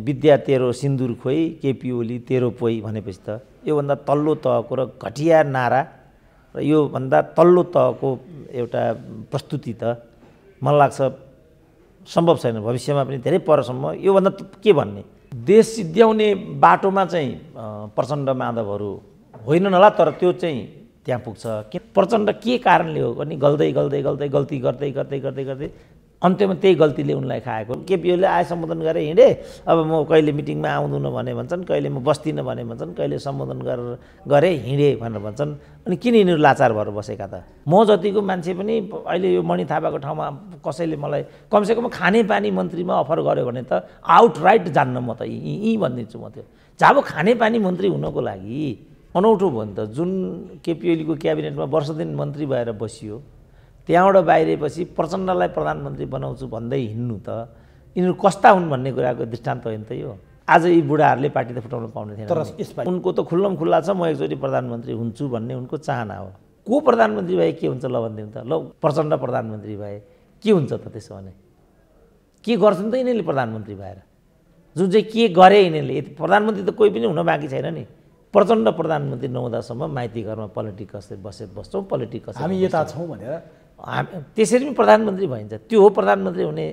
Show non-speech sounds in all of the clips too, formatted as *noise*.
विद्या तेरो सिन्दुर खोइ केपी ओली तेरो पोइ भनेपछि त योभन्दा तल्लो तहको र घटिया नारा र योभन्दा तल्लो तहको एउटा प्रस्तुति त मलाई लाग्छ सम्भव छैन भविष्यमा पनि धेरै परसम्म योभन्दा के भन्ने देश सिद्ध्याउने बाटोमा चाहिँ प्रचण्ड माधवहरू होइनन् होला तर त्यो चाहिँ त्यहाँ पुग्छ के प्रचण्ड के कारणले हो भने गल्दै गल्दै गल्दै गल्ती गर्दै गर्दै गर्दै गर्दै अन्त्यमा त्यही गल्तीले उनलाई खाएको केपिओले आए सम्बोधन गरे हिँडे अब म कहिले मिटिङमा आउँदिनँ भने भन्छन् कहिले म बस्दिनँ भने भन्छन् कहिले सम्बोधन गरेर गरे हिँडेँ भनेर भन्छन् अनि किन यिनीहरू लाचार भएर बसेका त म जतिको मान्छे पनि अहिले यो मणि थापाको ठाउँमा कसैले मलाई कमसेकम खानेपानी मन्त्रीमा अफर गर्यो भने त आउट राइट जान्न म त यहीँ यहीँ भनिदिन्छु म त्यो खाने खानेपानी मन्त्री हुनको लागि अनौठो भयो नि त जुन केपिओलीको क्याबिनेटमा वर्ष मन्त्री भएर बसियो त्यहाँबाट बाहिरेपछि प्रचण्डलाई प्रधानमन्त्री बनाउँछु भन्दै हिँड्नु त यिनीहरू कस्ता हुन् भन्ने कुराको दृष्टान्त होइन त यो आज यी बुढाहरूले पार्टी त फुटाउन पाउने थिएन तर उनको त खुल्लम खुल्ला छ म एकचोटि प्रधानमन्त्री हुन्छु भन्ने उनको चाहना हो को प्रधानमन्त्री भए के हुन्छ ल भनिदिनु त ल प्रचण्ड प्रधानमन्त्री भए के हुन्छ त त्यसो भने के गर्छन् त यिनीहरूले प्रधानमन्त्री भएर जुन चाहिँ के गरे यिनीहरूले यति प्रधानमन्त्री त कोही पनि हुन बाँकी छैन नि प्रचण्ड प्रधानमन्त्री नहुँदासम्म माइती घरमा पोलिटिक्स बसे बस्छौँ पोलिटिक्स हामी यता छौँ भनेर त्यसरी पनि प्रधानमन्त्री भइन्छ त्यो हो प्रधानमन्त्री हुने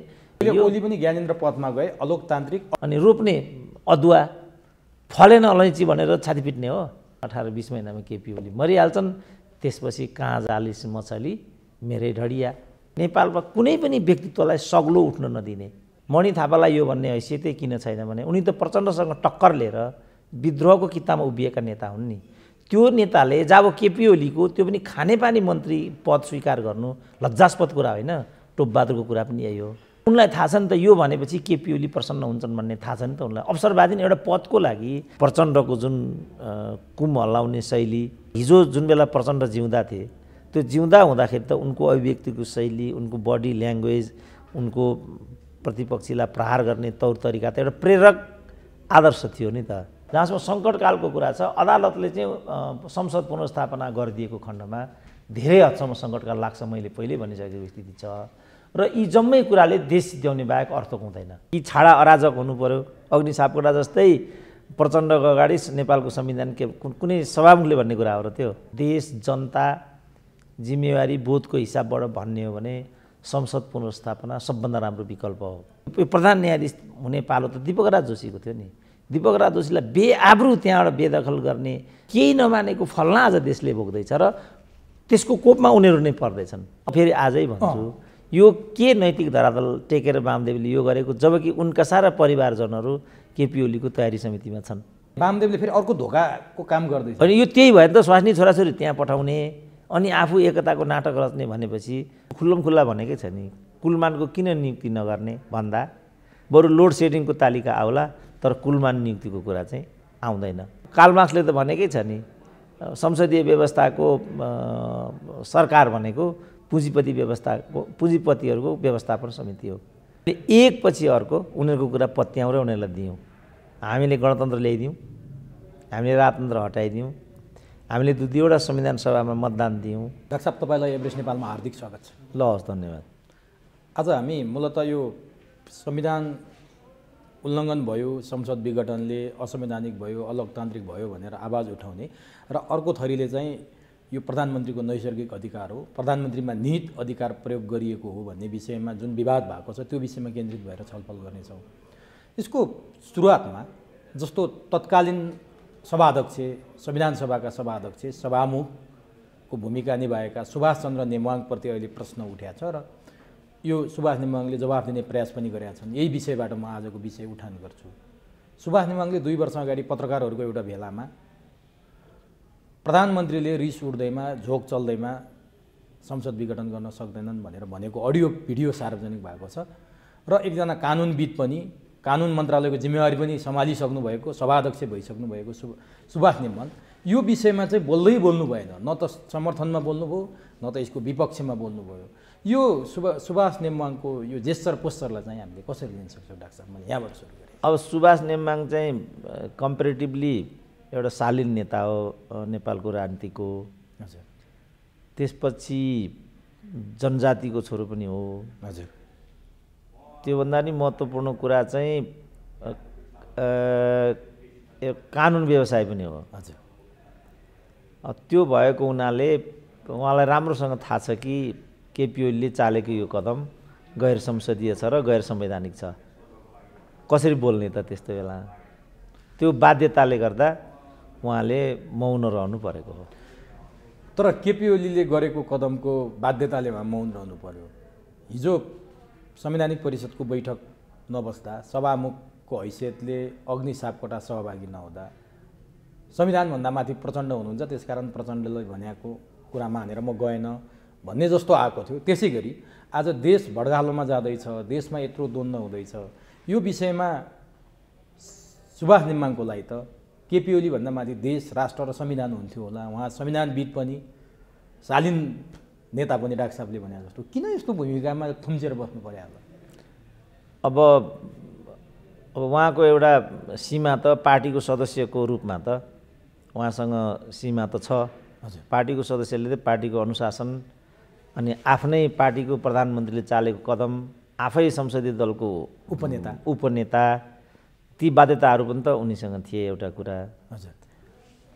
ओली पनि ज्ञानेन्द्र पदमा गए अलोकतान्त्रिक अनि रोप्ने अदुवा फलेन अलैँची भनेर छाती पिट्ने हो अठार बिस महिनामा केपी ओली मरिहाल्छन् त्यसपछि काँझ आलिस मछली मेरै ढडिया नेपालमा कुनै पनि व्यक्तित्वलाई सग्लो उठ्न नदिने मणि थापालाई यो भन्ने हैसियतै किन छैन भने उनी त प्रचण्डसँग टक्कर लिएर विद्रोहको कितामा उभिएका नेता हुन् नि त्यो नेताले जब केपी ओलीको त्यो पनि खानेपानी मन्त्री पद स्वीकार गर्नु लज्जास्पद कुरा होइन टोपबहादुरको कुरा पनि यही हो उनलाई थाहा छ नि त यो भनेपछि केपी ओली प्रसन्न हुन्छन् भन्ने थाहा छ नि त उनलाई अवसरवादी एउटा पदको लागि प्रचण्डको जुन कुम हल्लाउने शैली हिजो जुन बेला प्रचण्ड जिउँदा थिए त्यो जिउँदा हुँदाखेरि त उनको अभिव्यक्तिको शैली उनको बडी ल्याङ्ग्वेज उनको प्रतिपक्षीलाई प्रहार गर्ने तौर तरिका त एउटा प्रेरक आदर्श थियो नि त जहाँसम्म सङ्कटकालको कुरा छ अदालतले चाहिँ संसद पुनर्स्थापना गरिदिएको खण्डमा धेरै हदसम्म सङ्कटकाल लाग्छ मैले पहिले भनिसकेको स्थिति छ र यी जम्मै कुराले देश सिद्ध्याउने बाहेक अर्थक हुँदैन यी छाडा अराजक हुनु पऱ्यो अग्नि सापकोटा जस्तै प्रचण्डको अगाडि नेपालको संविधान के कुनै सभामुखले भन्ने कुरा हो र त्यो देश जनता जिम्मेवारी बोधको हिसाबबाट भन्ने हो भने संसद पुनर्स्थापना सबभन्दा राम्रो विकल्प हो प्रधान न्यायाधीश हुने पालो त दीपकराज जोशीको थियो नि दिपकराज जोशीलाई बेआब्रु त्यहाँबाट बेदखल गर्ने केही नमानेको फलना आज देशले भोग्दैछ र त्यसको कोपमा उनीहरू नै पर्दैछन् फेरि आजै भन्छु यो के नैतिक धरातल टेकेर वामदेवले यो गरेको जबकि उनका सारा परिवारजनहरू केपी ओलीको तयारी समितिमा छन् वामदेवले फेरि अर्को धोकाको काम गर्दैछ अनि यो त्यही भएर त स्वास्नी छोराछोरी त्यहाँ पठाउने अनि आफू एकताको नाटक रच्ने भनेपछि खुल्लम खुल्ला भनेकै छ नि कुलमानको किन नियुक्ति नगर्ने भन्दा बरु लोड सेडिङको तालिका आउला तर कुलमान नियुक्तिको कुरा चाहिँ आउँदैन कालमार्क्सले त भनेकै छ नि संसदीय व्यवस्थाको सरकार भनेको पुँजीपति व्यवस्थाको पुँजीपतिहरूको व्यवस्थापन समिति हो एकपछि अर्को उनीहरूको कुरा पत्याउँ र उनीहरूलाई दियौँ हामीले गणतन्त्र ल्याइदिउँ हामीले राजतन्त्र हटाइदिउँ हामीले दुई दुईवटा संविधान सभामा मतदान दियौँ डाक्टर साहब तपाईँलाई एभरेस्ट नेपालमा हार्दिक स्वागत छ ल हस् धन्यवाद आज हामी मूलत यो संविधान उल्लङ्घन भयो संसद विघटनले असंवैधानिक भयो अलोकतान्त्रिक भयो भनेर आवाज उठाउने र अर्को थरीले चाहिँ यो प्रधानमन्त्रीको नैसर्गिक अधिकार हो प्रधानमन्त्रीमा निहित अधिकार प्रयोग गरिएको हो भन्ने विषयमा जुन विवाद भएको छ त्यो विषयमा केन्द्रित भएर छलफल गर्नेछौँ यसको सुरुवातमा जस्तो तत्कालीन सभाध्यक्ष संविधान सभाका सभाध्यक्ष सभामुखको भूमिका निभाएका सुभाष सुभाषचन्द्र नेवाङप्रति अहिले प्रश्न उठ्या छ र यो सुभाष निम्बाङले जवाफ दिने प्रयास पनि गरेका छन् यही विषयबाट म आजको विषय उठान गर्छु सुभाष निम्बाङले दुई वर्ष अगाडि पत्रकारहरूको एउटा भेलामा प्रधानमन्त्रीले रिस उठ्दैमा झोक चल्दैमा संसद विघटन गर्न सक्दैनन् भनेर भनेको अडियो भिडियो सार्वजनिक भएको छ र एकजना कानुनविद पनि कानुन मन्त्रालयको जिम्मेवारी पनि सम्हालिसक्नु भएको सभाध्यक्ष भइसक्नु भएको सु सुभाष निम्बाङ यो विषयमा चाहिँ बोल्दै बोल्नु भएन न त समर्थनमा बोल्नुभयो न त यसको विपक्षमा बोल्नुभयो यो सुभा सुभाष नेम्बाङको यो जेस्चर पोस्चरलाई चाहिँ हामीले कसरी लिन सक्छौँ डाक्टर साहब मैले यहाँबाट सुरु गरेँ अब सुभाष नेम्बाङ चाहिँ कम्पेरिटिभली एउटा शालीन नेता हो नेपालको राजनीतिको हजुर त्यसपछि जनजातिको छोरो पनि हो हजुर त्योभन्दा नि महत्त्वपूर्ण कुरा चाहिँ कानुन व्यवसाय पनि हो हजुर त्यो भएको हुनाले उहाँलाई राम्रोसँग थाहा छ कि केपिओलीले चालेको यो कदम गैर संसदीय छ र गैर संवैधानिक छ कसरी बोल्ने त त्यस्तो बेला त्यो बाध्यताले गर्दा उहाँले मौन रहनु परेको हो तर केपी ओलीले गरेको कदमको बाध्यताले उहाँ मौन रहनु पर्यो हिजो संवैधानिक परिषदको बैठक नबस्दा सभामुखको हैसियतले अग्नि सापकोटा सहभागी नहुँदा संविधानभन्दा माथि प्रचण्ड हुनुहुन्छ त्यसकारण प्रचण्डले भनेको कुरा मानेर म गएन भन्ने जस्तो आएको थियो त्यसै गरी आज देश भड्गालोमा जाँदैछ देशमा यत्रो द्वन्द्व हुँदैछ यो विषयमा सुभाष निम्बाङको लागि त केपी ओलीभन्दा माथि देश राष्ट्र र संविधान हुन्थ्यो होला उहाँ संविधानविद पनि शालीन नेता पनि डाक्टर साहबले भने जस्तो किन यस्तो भूमिकामा थुम्चेर बस्नु पर्यो होला अब अब उहाँको एउटा सीमा त पार्टीको सदस्यको रूपमा त उहाँसँग सीमा त छ हजुर पार्टीको सदस्यले त पार्टीको अनुशासन अनि आफ्नै पार्टीको प्रधानमन्त्रीले चालेको कदम आफै संसदीय दलको उपनेता उपनेता ती बाध्यताहरू पनि त उनीसँग थिए एउटा कुरा हजुर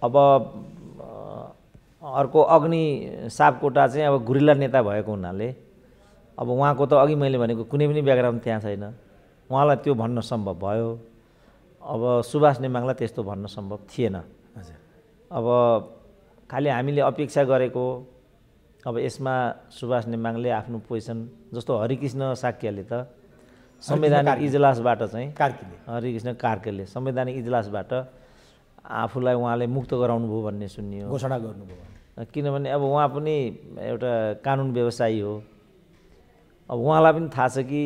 अब अर्को अग्नि सापकोटा चाहिँ अब गुरिल्ला नेता भएको हुनाले अब उहाँको त अघि मैले भनेको कुनै पनि ब्याकग्राउन्ड त्यहाँ छैन उहाँलाई त्यो भन्न सम्भव भयो अब सुभाष नेमाङलाई त्यस्तो भन्न सम्भव थिएन हजुर अब खालि हामीले अपेक्षा गरेको अब यसमा सुभाष नेमाङले आफ्नो पोजिसन जस्तो हरिकृष्ण साक्यले त संवैधानिक इजलासबाट चाहिँ कार्कीले हरिकृष्ण कार्केले संवैधानिक इजलासबाट आफूलाई उहाँले मुक्त गराउनुभयो भन्ने सुनियो घोषणा गर्नुभयो किनभने अब उहाँ पनि एउटा कानुन व्यवसायी हो अब उहाँलाई पनि थाहा छ कि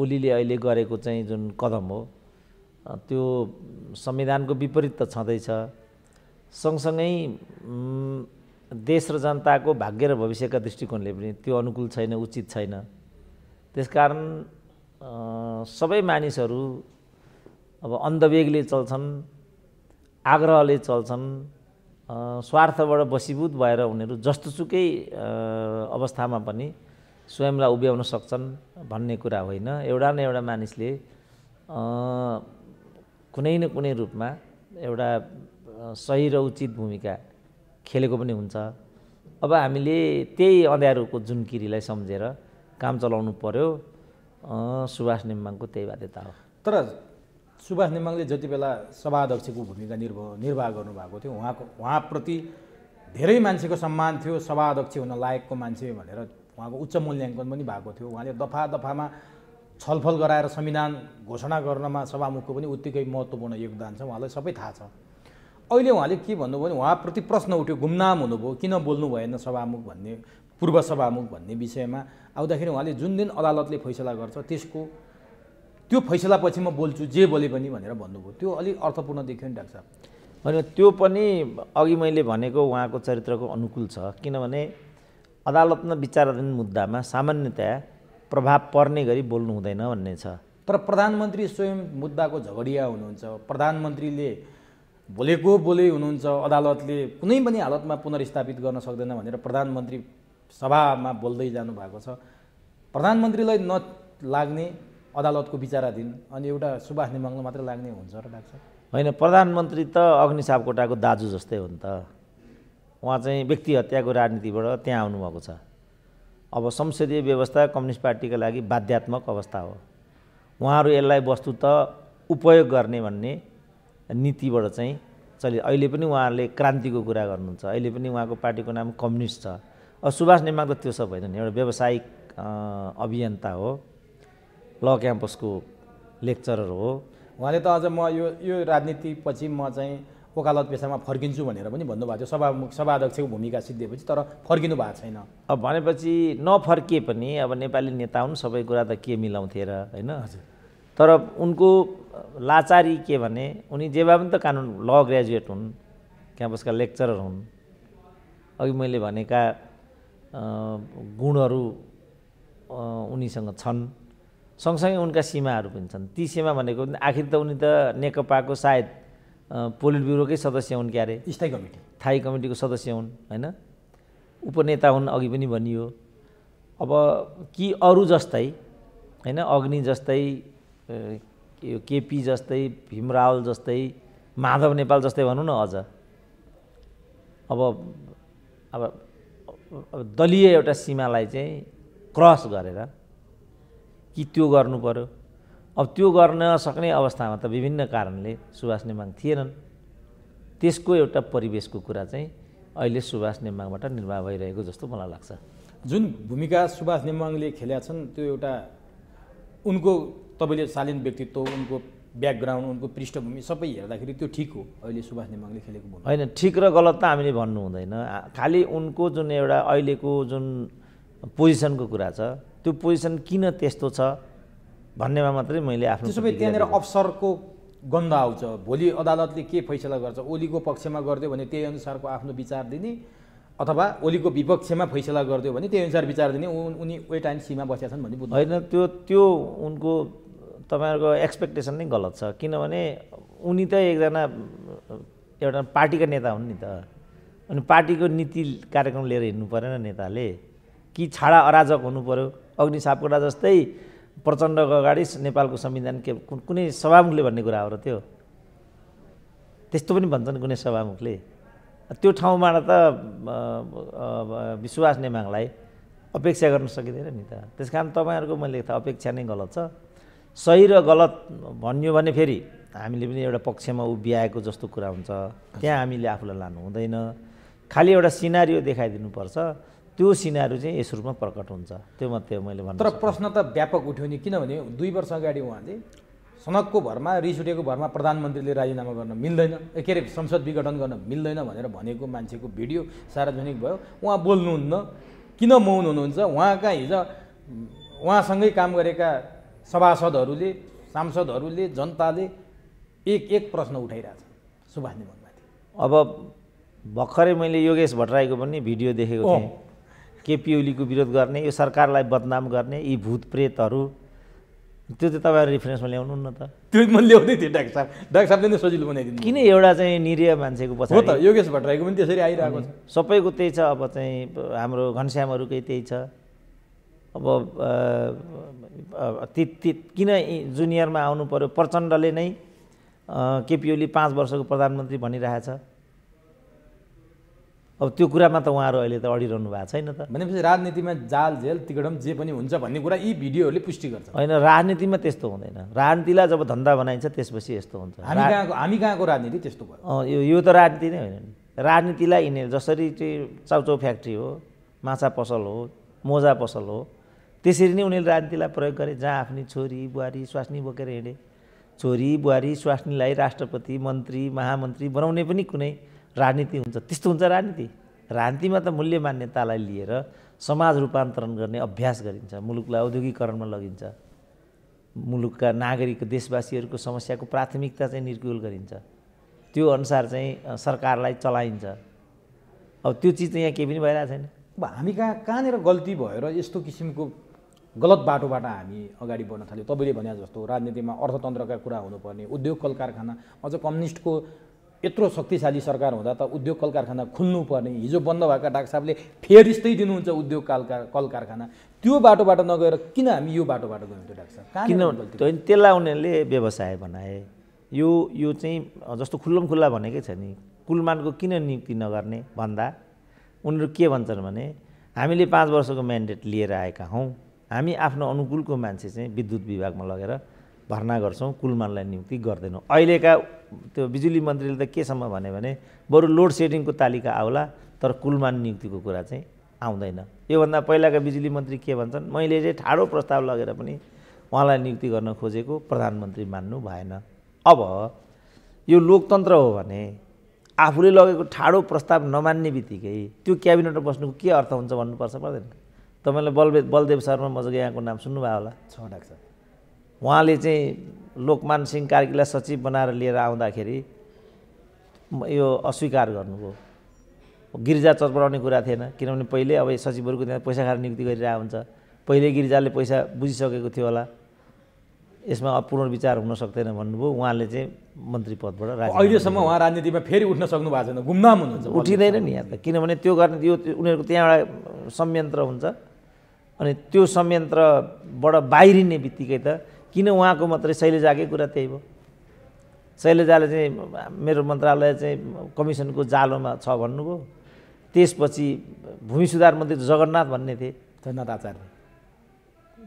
ओलीले अहिले गरेको चाहिँ जुन कदम हो त्यो संविधानको विपरीत त छँदैछ सँगसँगै देश र जनताको भाग्य र भविष्यका दृष्टिकोणले पनि त्यो अनुकूल छैन उचित छैन त्यसकारण सबै मानिसहरू अब अन्धवेगले चल्छन् आग्रहले चल्छन् स्वार्थबाट बसीभूत भएर उनीहरू जस्तोसुकै अवस्थामा पनि स्वयंलाई उभ्याउन सक्छन् भन्ने कुरा होइन एउटा न एउटा मानिसले कुनै न कुनै रूपमा एउटा सही र उचित भूमिका खेलेको पनि हुन्छ अब हामीले त्यही अँध्यारोको जुन किरीलाई सम्झेर काम चलाउनु पर्यो सुभाष निम्बाङको त्यही बाध्यता हो तर सुभाष निम्बाङले जति बेला सभाध्यक्षको भूमिका निर्वाह निर्वाह गर्नुभएको थियो उहाँको उहाँप्रति धेरै मान्छेको सम्मान थियो सभाध्यक्ष हुन लायकको मान्छे भनेर उहाँको उच्च मूल्याङ्कन पनि भएको थियो उहाँले दफा दफामा छलफल गराएर संविधान घोषणा गर्नमा सभामुखको पनि उत्तिकै महत्त्वपूर्ण योगदान छ उहाँलाई सबै थाहा छ अहिले उहाँले के भन्नुभयो भने उहाँप्रति प्रश्न उठ्यो गुमनाम हुनुभयो किन बोल्नु भएन सभामुख भन्ने पूर्व सभामुख भन्ने विषयमा आउँदाखेरि उहाँले जुन दिन अदालतले फैसला गर्छ त्यसको त्यो फैसलापछि म बोल्छु जे बोले पनि भनेर भन्नुभयो त्यो अलिक अर्थपूर्ण देखियो नि डाक्टर साहब होइन त्यो पनि अघि मैले भनेको उहाँको चरित्रको अनुकूल छ किनभने अदालतमा विचाराधीन मुद्दामा सामान्यतया प्रभाव पर्ने गरी बोल्नु हुँदैन भन्ने छ तर प्रधानमन्त्री स्वयं मुद्दाको झगडिया हुनुहुन्छ प्रधानमन्त्रीले बोलेको बोले हुनुहुन्छ अदालतले कुनै पनि हालतमा पुनर्स्थापित गर्न सक्दैन भनेर प्रधानमन्त्री सभामा बोल्दै जानुभएको छ प्रधानमन्त्रीलाई नलाग्ने अदालतको विचाराधीन अनि एउटा सुभाष नेमाङलाई मात्रै लाग्ने हुन्छ र डाक्टर होइन प्रधानमन्त्री त अग्नि सापकोटाको दाजु जस्तै हो नि त उहाँ चाहिँ व्यक्ति हत्याको राजनीतिबाट त्यहाँ आउनुभएको छ अब संसदीय व्यवस्था कम्युनिस्ट पार्टीका लागि बाध्यात्मक अवस्था हो उहाँहरू यसलाई वस्तु त उपयोग गर्ने भन्ने नीतिबाट चाहिँ चलि अहिले पनि उहाँहरूले क्रान्तिको कुरा गर्नुहुन्छ अहिले पनि उहाँको पार्टीको नाम कम्युनिस्ट छ अब सुभाष नेमाग त त्यो सब होइन नि एउटा व्यावसायिक अभियन्ता हो ल क्याम्पसको लेक्चरर हो उहाँले त अझ म यो यो राजनीतिपछि म चाहिँ वकालत पेसामा फर्किन्छु भनेर पनि भन्नुभएको थियो सभा सभाध्यक्षको भूमिका सिद्धिएपछि तर फर्किनु भएको छैन अब भनेपछि नफर्किए पनि अब नेपाली नेता हुन् सबै कुरा त के मिलाउँथे र होइन हजुर तर उनको लाचारी के भने उनी जे भए पनि त कानुन ल ग्रेजुएट हुन् क्याम्पसका लेक्चरर हुन् अघि मैले भनेका गुणहरू उनीसँग छन् सँगसँगै उनका सीमाहरू पनि छन् ती सीमा भनेको आखिर त उनी त नेकपाको सायद पोलिट ब्युरोकै सदस्य हुन् क्यारे स्थायी कमिटी स्थायी कमिटीको सदस्य हुन् होइन उपनेता हुन् अघि पनि भनियो अब कि अरू जस्तै होइन अग्नि जस्तै यो केपी जस्तै भीमरावल जस्तै माधव नेपाल जस्तै भनौँ न अझ अब अब दलीय एउटा सीमालाई चाहिँ क्रस गरेर कि त्यो गर्नु पऱ्यो अब त्यो गर्न सक्ने अवस्थामा त विभिन्न कारणले सुभाष नेमाङ थिएनन् त्यसको एउटा परिवेशको कुरा चाहिँ अहिले सुभाष नेमाङबाट निर्वाह भइरहेको जस्तो मलाई लाग्छ जुन भूमिका सुभाष नेमाङले खेलेका छन् त्यो एउटा उनको तपाईँले शालीन व्यक्तित्व उनको ब्याकग्राउन्ड उनको पृष्ठभूमि सबै हेर्दाखेरि त्यो ठिक हो अहिले सुभाष नेमाङले खेलेको भूमि होइन ठिक र गलत त हामीले भन्नु हुँदैन खालि उनको जुन एउटा अहिलेको जुन पोजिसनको कुरा छ त्यो पोजिसन किन त्यस्तो छ भन्नेमा मात्रै मैले आफ्नो सबै त्यहाँनिर अवसरको गन्ध आउँछ भोलि अदालतले के फैसला गर्छ ओलीको पक्षमा गरिदियो भने त्यही अनुसारको आफ्नो विचार दिने अथवा ओलीको विपक्षमा फैसला गरिदियो भने त्यही अनुसार विचार दिने उनी वेट एन्ड सीमा बसेका छन् भन्ने बुझ्नु होइन त्यो त्यो उनको तपाईँहरूको एक्सपेक्टेसन नै गलत छ किनभने उनी त एकजना एउटा पार्टीका नेता हुन् नि त अनि पार्टीको नीति कार्यक्रम लिएर हिँड्नु परेन नेताले कि छाडा अराजक हुनु पऱ्यो अग्नि सापकोटा जस्तै प्रचण्डको अगाडि नेपालको संविधान के कुनै सभामुखले भन्ने कुरा हो र त्यो त्यस्तो पनि भन्छन् कुनै सभामुखले त्यो ठाउँबाट त विश्वास नेमाङलाई अपेक्षा गर्न सकिँदैन नि त त्यस कारण तपाईँहरूको मैले अपेक्षा नै गलत छ सही र गलत भन्यो भने फेरि हामीले पनि एउटा पक्षमा उभ्याएको जस्तो कुरा हुन्छ त्यहाँ हामीले आफूलाई लानु हुँदैन खालि एउटा सिनारी देखाइदिनुपर्छ त्यो सिनारी चाहिँ यस रूपमा प्रकट हुन्छ त्यो मात्रै मैले भन्नु तर प्रश्न त व्यापक उठ्यो नि किनभने दुई वर्ष अगाडि उहाँले सनकको भरमा रिस उठेको भरमा प्रधानमन्त्रीले राजीनामा गर्न मिल्दैन के अरे संसद विघटन गर्न मिल्दैन भनेर भनेको मान्छेको भिडियो सार्वजनिक भयो उहाँ बोल्नुहुन्न किन मौन हुनुहुन्छ उहाँका हिजो उहाँसँगै काम गरेका सभासदहरूले सांसदहरूले जनताले एक एक प्रश्न उठाइरहेछ सुभाष निगममाथि अब भर्खरै मैले योगेश भट्टराईको पनि भिडियो देखेको थिएँ केपी ओलीको विरोध गर्ने यो सरकारलाई बदनाम गर्ने यी भूत भूतप्रेतहरू त्यो चाहिँ तपाईँहरू रिफरेन्समा ल्याउनु न त त्यो म ल्याउँदै थिएँ डाक्टर साहब डाक्टर साहबले नै सजिलो बनाइदिनु किन एउटा चाहिँ निरीह मान्छेको पछाडि हो त योगेश भट्टराईको पनि त्यसरी आइरहेको छ सबैको त्यही छ अब चाहिँ हाम्रो घनश्यामहरूकै त्यही छ अब ती ती किन जुनियरमा आउनु पऱ्यो प्रचण्डले नै केपी ओली पाँच वर्षको प्रधानमन्त्री भनिरहेछ अब त्यो कुरामा त उहाँहरू अहिले त अडिरहनु भएको छैन त भनेपछि राजनीतिमा जाल झेल तिकडम जे पनि हुन्छ भन्ने कुरा यी भिडियोहरूले पुष्टि गर्छ होइन राजनीतिमा त्यस्तो हुँदैन राजनीतिलाई जब धन्दा बनाइन्छ त्यसपछि यस्तो हुन्छ हामी कहाँको हामी कहाँको राजनीति त्यस्तो भयो यो त राजनीति नै होइन राजनीतिलाई यिनीहरू जसरी चाहिँ चाउचाउ फ्याक्ट्री हो माछा पसल हो मोजा पसल हो त्यसरी नै उनीहरूले राजनीतिलाई प्रयोग गरे जहाँ आफ्नो छोरी बुहारी स्वास्नी बोकेर हिँडे छोरी बुहारी स्वास्नीलाई राष्ट्रपति मन्त्री महामन्त्री बनाउने पनि कुनै राजनीति हुन्छ त्यस्तो हुन्छ राजनीति राजनीतिमा त मूल्य मान्यतालाई लिएर समाज रूपान्तरण गर्ने अभ्यास गरिन्छ मुलुकलाई औद्योगिकरणमा लगिन्छ मुलुकका नागरिक देशवासीहरूको समस्याको प्राथमिकता चाहिँ निर्कुल गरिन्छ त्यो अनुसार चाहिँ सरकारलाई चलाइन्छ अब त्यो चिज त यहाँ केही पनि भइरहेको छैन अब हामी कहाँ कहाँनिर गल्ती भएर यस्तो किसिमको गलत बाटोबाट हामी अगाडि बढ्न थाल्यौँ तपाईँले भने जस्तो राजनीतिमा अर्थतन्त्रका कुरा हुनुपर्ने उद्योग कल कारखाना अझ कम्युनिस्टको यत्रो शक्तिशाली सरकार हुँदा त उद्योग कल कारखाना खुल्नुपर्ने हिजो बन्द भएका डाक्टर साहबले फेरि यस्तै दिनुहुन्छ उद्योग कालका कल कारखाना त्यो बाटोबाट नगएर किन हामी यो बाटोबाट गयौँ त्यो डाक्टर साहब किन त्यसलाई उनीहरूले व्यवसाय बनाए यो यो चाहिँ जस्तो खुल्लम खुल्ला भनेकै छ नि कुलमानको किन नियुक्ति नगर्ने भन्दा उनीहरू के भन्छन् भने हामीले पाँच वर्षको म्यान्डेट लिएर आएका हौँ हामी आफ्नो अनुकूलको मान्छे चाहिँ विद्युत विभागमा लगेर भर्ना गर्छौँ कुलमानलाई नियुक्ति गर्दैनौँ अहिलेका त्यो बिजुली मन्त्रीले त केसम्म भन्यो भने बरु लोड सेडिङको तालिका आउला तर कुलमान नियुक्तिको कुरा चाहिँ आउँदैन योभन्दा पहिलाका बिजुली मन्त्री के भन्छन् मैले चाहिँ ठाडो प्रस्ताव लगेर पनि उहाँलाई नियुक्ति गर्न खोजेको प्रधानमन्त्री मान्नु भएन अब यो लोकतन्त्र हो भने आफूले लगेको ठाडो प्रस्ताव नमान्ने बित्तिकै त्यो क्याबिनेटमा बस्नुको के अर्थ हुन्छ भन्नुपर्छ पर्दैन तपाईँले बलबे बलदेव शर्मा मजाको यहाँको नाम सुन्नुभयो होला छ डाक्टर उहाँले चाहिँ लोकमान सिंह कार्कीलाई सचिव बनाएर लिएर आउँदाखेरि यो अस्वीकार गर्नुभयो गिर्जा चर्पराउने कुरा थिएन किनभने पहिले अब सचिवहरूको त्यहाँ पैसा खाएर नियुक्ति गरिरहेको हुन्छ पहिले गिर्जाले पैसा बुझिसकेको थियो होला यसमा अब पुनर्विचार हुन सक्दैन भन्नुभयो उहाँले चाहिँ मन्त्री पदबाट राज्य अहिलेसम्म उहाँ राजनीतिमा फेरि उठ्न सक्नु भएको छैन गुमनाम हुनुहुन्छ उठिँदैन नि यहाँ त किनभने त्यो गर्ने यो उनीहरूको त्यहाँबाट संयन्त्र हुन्छ अनि त्यो संयन्त्रबाट बाहिरिने बित्तिकै त किन उहाँको मात्रै शैलेजाकै कुरा त्यही भयो शैलेजाले चाहिँ मेरो मन्त्रालय चाहिँ कमिसनको जालोमा छ भन्नुभयो त्यसपछि भूमि सुधार मन्त्री जगन्नाथ भन्ने थिए जगन्नाथ आचार्य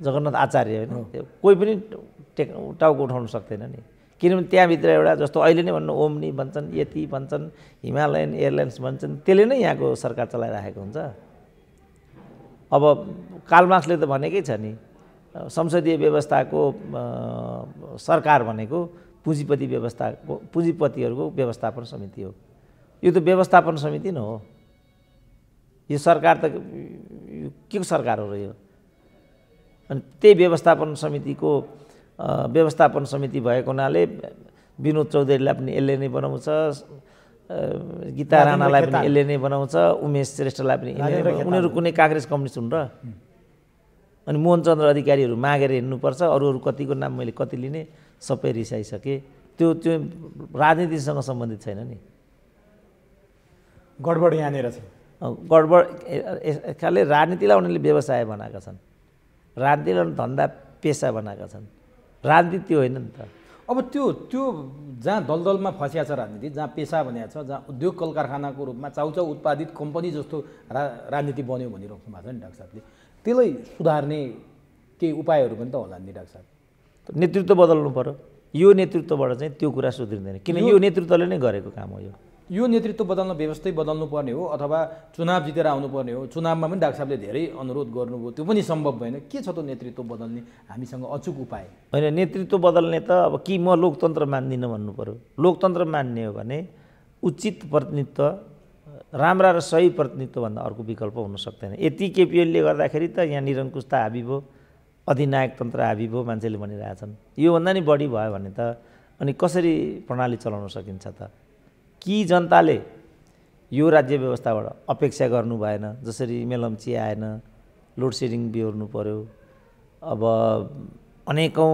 जगन्नाथ आचार्य होइन त्यो कोही पनि टेक टाउको उठाउनु सक्दैन नि किनभने त्यहाँभित्र एउटा जस्तो अहिले नै भन्नु ओम्नी भन्छन् यति भन्छन् हिमालयन एयरलाइन्स भन्छन् त्यसले नै यहाँको सरकार चलाइराखेको हुन्छ अब कालमासले त भनेकै छ नि संसदीय व्यवस्थाको सरकार भनेको पुँजीपति व्यवस्थाको पुँजीपतिहरूको व्यवस्थापन समिति हो यो त व्यवस्थापन समिति नै हो यो सरकार त के को सरकार हो र यो अनि त्यही व्यवस्थापन समितिको व्यवस्थापन समिति भएको हुनाले विनोद चौधरीलाई पनि यसले नै बनाउँछ गीता राणालाई पनि यसले नै बनाउँछ उमेश श्रेष्ठलाई पनि उनीहरू कुनै काङ्ग्रेस कम्युनिस्ट हुन् र अनि मोहनचन्द्र अधिकारीहरू मागेर हिँड्नुपर्छ अरू अरू कतिको नाम मैले कति लिने सबै रिसाइसकेँ त्यो त्यो राजनीतिसँग सम्बन्धित छैन नि गडबड यहाँनिर छ गडबड खालि राजनीतिलाई उनीहरूले व्यवसाय बनाएका छन् राजनीतिलाई धन्दा पेसा बनाएका छन् राजनीति त्यो होइन नि त अब त्यो त्यो जहाँ दलदलमा फँसिया छ राजनीति जहाँ पेसा भनेको छ जहाँ उद्योग कल कारखानाको रूपमा चाउचाउ उत्पादित कम्पनी जस्तो रा राजनीति बन्यो भनिराख्नु भएको छ नि डाक्टर साहबले त्यसलाई सुधार्ने केही उपायहरू पनि त होला नि डाक्टर साहब नेतृत्व बदल्नु पऱ्यो यो नेतृत्वबाट चाहिँ त्यो कुरा सुध्रिँदैन किन यो नेतृत्वले नै गरेको काम हो यो यो नेतृत्व बदल्न व्यवस्थै पर्ने हो अथवा चुनाव जितेर आउनुपर्ने हो चुनावमा पनि डाक्टर साहबले धेरै अनुरोध गर्नुभयो त्यो पनि सम्भव भएन के छ त नेतृत्व बदल्ने हामीसँग अचुक उपाय होइन नेतृत्व बदल्ने त अब कि म लोकतन्त्र मान्दिनँ भन्नु पऱ्यो लोकतन्त्र मान्ने हो भने उचित प्रतिनिधित्व राम्रा र सही प्रतिनिधित्वभन्दा अर्को विकल्प हुन सक्दैन यति केपिएलले गर्दाखेरि त यहाँ निरङ्कुशता हाबी भयो अधिनायकतन्त्र हाबी भयो मान्छेले भनिरहेछन् योभन्दा नि बढी भयो भने त अनि कसरी प्रणाली चलाउन सकिन्छ त कि जनताले यो राज्य व्यवस्थाबाट अपेक्षा गर्नु भएन जसरी मेलम्ची आएन लोड सेडिङ बिहोर्नु पऱ्यो अब अनेकौँ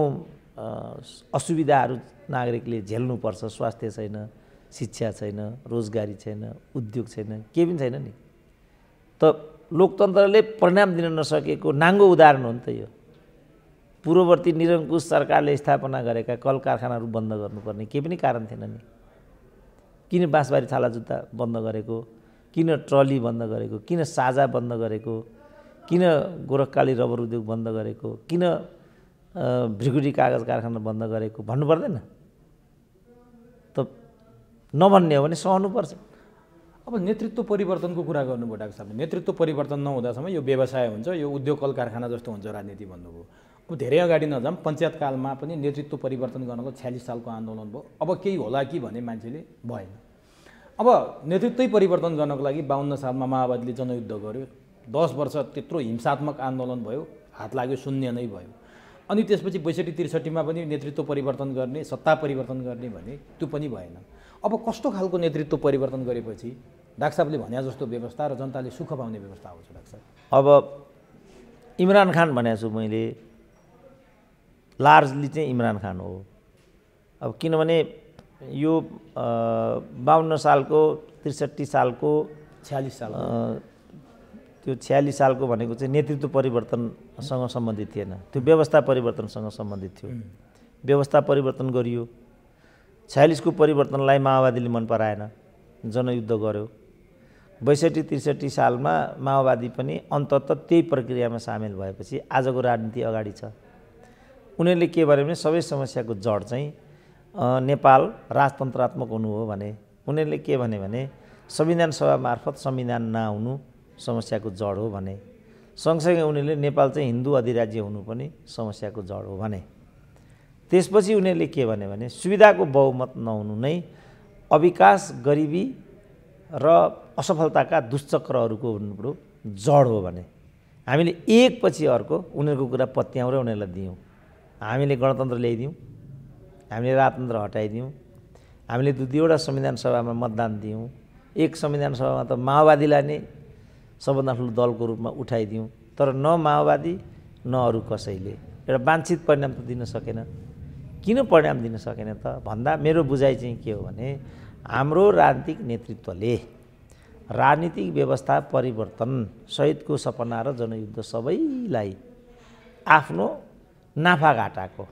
असुविधाहरू नागरिकले झेल्नुपर्छ स्वास्थ्य छैन शिक्षा छैन रोजगारी छैन उद्योग छैन केही पनि छैन नि त लोकतन्त्रले परिणाम दिन नसकेको नाङ्गो उदाहरण हो नि त यो पूर्ववर्ती निरङ्कुश सरकारले स्थापना गरेका कल कारखानाहरू बन्द गर्नुपर्ने केही पनि कारण थिएन नि किन बाँसबारी छाला जुत्ता बन्द गरेको किन ट्रली बन्द गरेको किन साजा बन्द गरेको किन गोरखकाली रबर उद्योग बन्द गरेको किन भ्रिगुडी कागज कारखाना बन्द गरेको भन्नु पर्दैन त नभन्ने हो भने सहनुपर्छ अब नेतृत्व परिवर्तनको कुरा गर्नुभयो डाक्टर नेतृत्व परिवर्तन नहुँदासम्म यो व्यवसाय हुन्छ यो उद्योग कल कारखाना जस्तो हुन्छ राजनीति भन्नुभयो को धेरै अगाडि नजाउँ पञ्चायतकालमा पनि नेतृत्व परिवर्तन गर्नको छ्यालिस सालको आन्दोलन भयो अब केही होला कि भने मान्छेले भएन अब नेतृत्वै परिवर्तन गर्नको लागि बाहन्न सालमा माओवादीले जनयुद्ध गर्यो दस वर्ष त्यत्रो हिंसात्मक आन्दोलन भयो हात लाग्यो शून्य नै भयो अनि त्यसपछि बैसठी त्रिसठीमा पनि नेतृत्व परिवर्तन गर्ने सत्ता परिवर्तन गर्ने भने त्यो पनि भएन अब कस्तो खालको नेतृत्व परिवर्तन गरेपछि डाक्साबले भने जस्तो व्यवस्था र जनताले सुख पाउने व्यवस्था आउँछ डाक्सा अब इमरान खान भनेको छु मैले लार्जली चाहिँ इमरान खान हो अब किनभने यो बाहन्न सालको त्रिसठी सालको छ्यालिस साल त्यो छ्यालिस सालको भनेको चाहिँ नेतृत्व परिवर्तनसँग सम्बन्धित थिएन त्यो व्यवस्था परिवर्तनसँग सम्बन्धित थियो व्यवस्था परिवर्तन गरियो छ्यालिसको परिवर्तनलाई माओवादीले मन पराएन जनयुद्ध गर्यो बैसठी त्रिसठी सालमा माओवादी पनि अन्तत त्यही प्रक्रियामा सामेल भएपछि आजको राजनीति अगाडि छ उनीहरूले के भने भने सबै समस्याको जड चाहिँ नेपाल राजतन्त्रात्मक हुनु हो भने उनीहरूले के भने भने संविधान सभा मार्फत संविधान नहुनु समस्याको जड हो भने सँगसँगै उनीहरूले नेपाल चाहिँ हिन्दू अधिराज्य हुनु पनि समस्याको जड हो भने त्यसपछि उनीहरूले के भने भने सुविधाको बहुमत नहुनु नै अविकास गरिबी र असफलताका दुष्चक्रहरूको जड हो भने हामीले एकपछि अर्को उनीहरूको कुरा पत्याउँ र उनीहरूलाई दियौँ हामीले गणतन्त्र ल्याइदिउँ हामीले राजतन्त्र हटाइदिउँ हामीले दुई दुईवटा संविधान सभामा मतदान दियौँ एक संविधान सभामा त माओवादीलाई नै सबभन्दा ठुलो दलको रूपमा उठाइदिउँ तर न माओवादी न अरू कसैले एउटा वाञ्छित परिणाम त दिन सकेन किन परिणाम दिन सकेन त भन्दा मेरो बुझाइ चाहिँ के हो भने हाम्रो राजनीतिक नेतृत्वले राजनीतिक व्यवस्था परिवर्तन सहितको सपना र जनयुद्ध सबैलाई आफ्नो नाफा घाटाको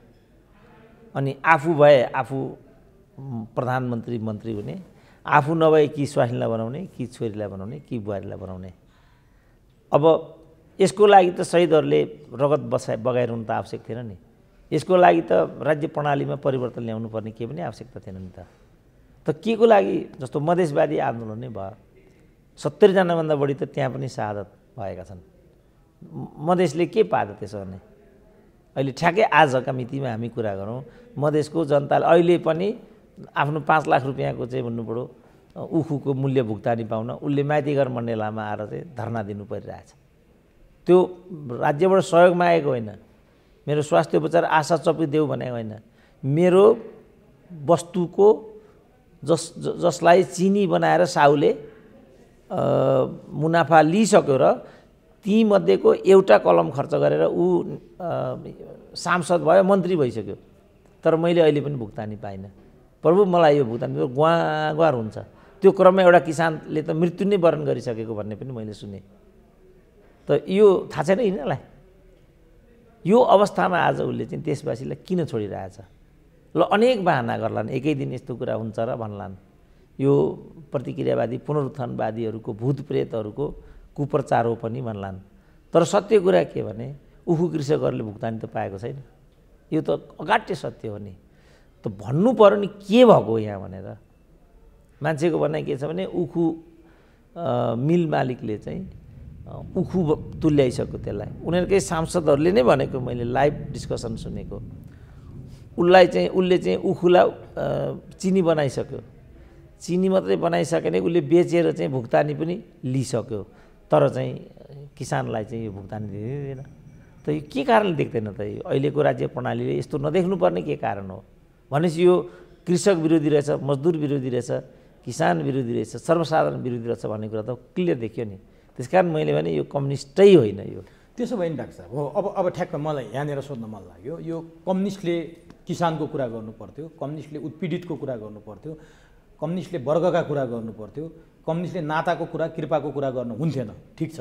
अनि आफू भए आफू प्रधानमन्त्री मन्त्री हुने आफू नभए कि स्वास्नीलाई बनाउने कि छोरीलाई बनाउने कि बुहारीलाई बनाउने अब यसको लागि त शहीदहरूले रगत बसाइ बगाइरहनु त आवश्यक थिएन नि यसको लागि त राज्य प्रणालीमा परिवर्तन ल्याउनु पर्ने केही पनि आवश्यकता थिएन नि त त के को लागि जस्तो मधेसवादी आन्दोलन नै भयो सत्तरीजनाभन्दा बढी त त्यहाँ पनि शहादत भएका छन् मधेसले के पायो त्यसो भने अहिले ठ्याक्कै आजका मितिमा हामी कुरा गरौँ मधेसको जनताले अहिले पनि आफ्नो पाँच लाख रुपियाँको चाहिँ भन्नु पऱ्यो उखुको मूल्य भुक्तानी पाउन उसले माइतीघर मण्डेलामा आएर चाहिँ धरना दिनु परिरहेछ त्यो राज्यबाट सहयोग मागेको होइन मेरो स्वास्थ्य उपचार आशा चपी देऊ भनेको होइन मेरो वस्तुको जस जसलाई चिनी बनाएर साहुले मुनाफा लिइसक्यो र तीमध्येको एउटा कलम खर्च गरेर ऊ सांसद भयो मन्त्री भइसक्यो तर मैले अहिले पनि भुक्तानी पाइनँ प्रभु मलाई यो भुक्तानी गुवा ग्वार हुन्छ त्यो क्रममा एउटा किसानले त मृत्यु नै वर्ण गरिसकेको भन्ने पनि मैले सुने त यो थाहा छैन यिनीहरूलाई यो अवस्थामा आज उसले चाहिँ देशवासीलाई किन छोडिरहेछ ल अनेक बाहना गर्लान् एकै दिन यस्तो कुरा हुन्छ र भन्लान् यो प्रतिक्रियावादी पुनरुत्थानवादीहरूको भूत प्रेतहरूको कुप्रचार हो पनि भन्लान् तर सत्य कुरा के भने उखु कृषकहरूले भुक्तानी त पाएको छैन यो त अगाट्य सत्य हो नि त भन्नु पऱ्यो नि के भएको यहाँ भनेर मान्छेको भनाइ के छ भने उखु मिल मालिकले चाहिँ उखु तुल्याइसक्यो त्यसलाई उनीहरूकै सांसदहरूले नै भनेको मैले लाइभ डिस्कसन सुनेको उसलाई चाहिँ उसले चाहिँ उखुलाई चिनी बनाइसक्यो चिनी मात्रै बनाइसक्यो भने उसले बेचेर चाहिँ भुक्तानी पनि लिइसक्यो तर चाहिँ किसानलाई चाहिँ यो भुक्तानी दिँदैन त यो के कारणले देख्दैन त यो अहिलेको राज्य प्रणालीले यस्तो नदेख्नुपर्ने के कारण हो भनेपछि यो कृषक विरोधी रहेछ मजदुर विरोधी रहेछ किसान विरोधी रहेछ सर्वसाधारण विरोधी रहेछ भन्ने कुरा त क्लियर देखियो नि त्यस मैले भने यो कम्युनिस्टै होइन यो त्यसो भए नि डाक्टर साहब हो अब अब ठ्याक्क मलाई यहाँनिर सोध्न मन लाग्यो यो कम्युनिस्टले किसानको कुरा गर्नु पर्थ्यो कम्युनिस्टले उत्पीडितको कुरा गर्नु पर्थ्यो कम्युनिस्टले वर्गका कुरा गर्नु पर्थ्यो कम्युनिस्टले नाताको कुरा कृपाको कुरा गर्नु हुन्थेन ठिक छ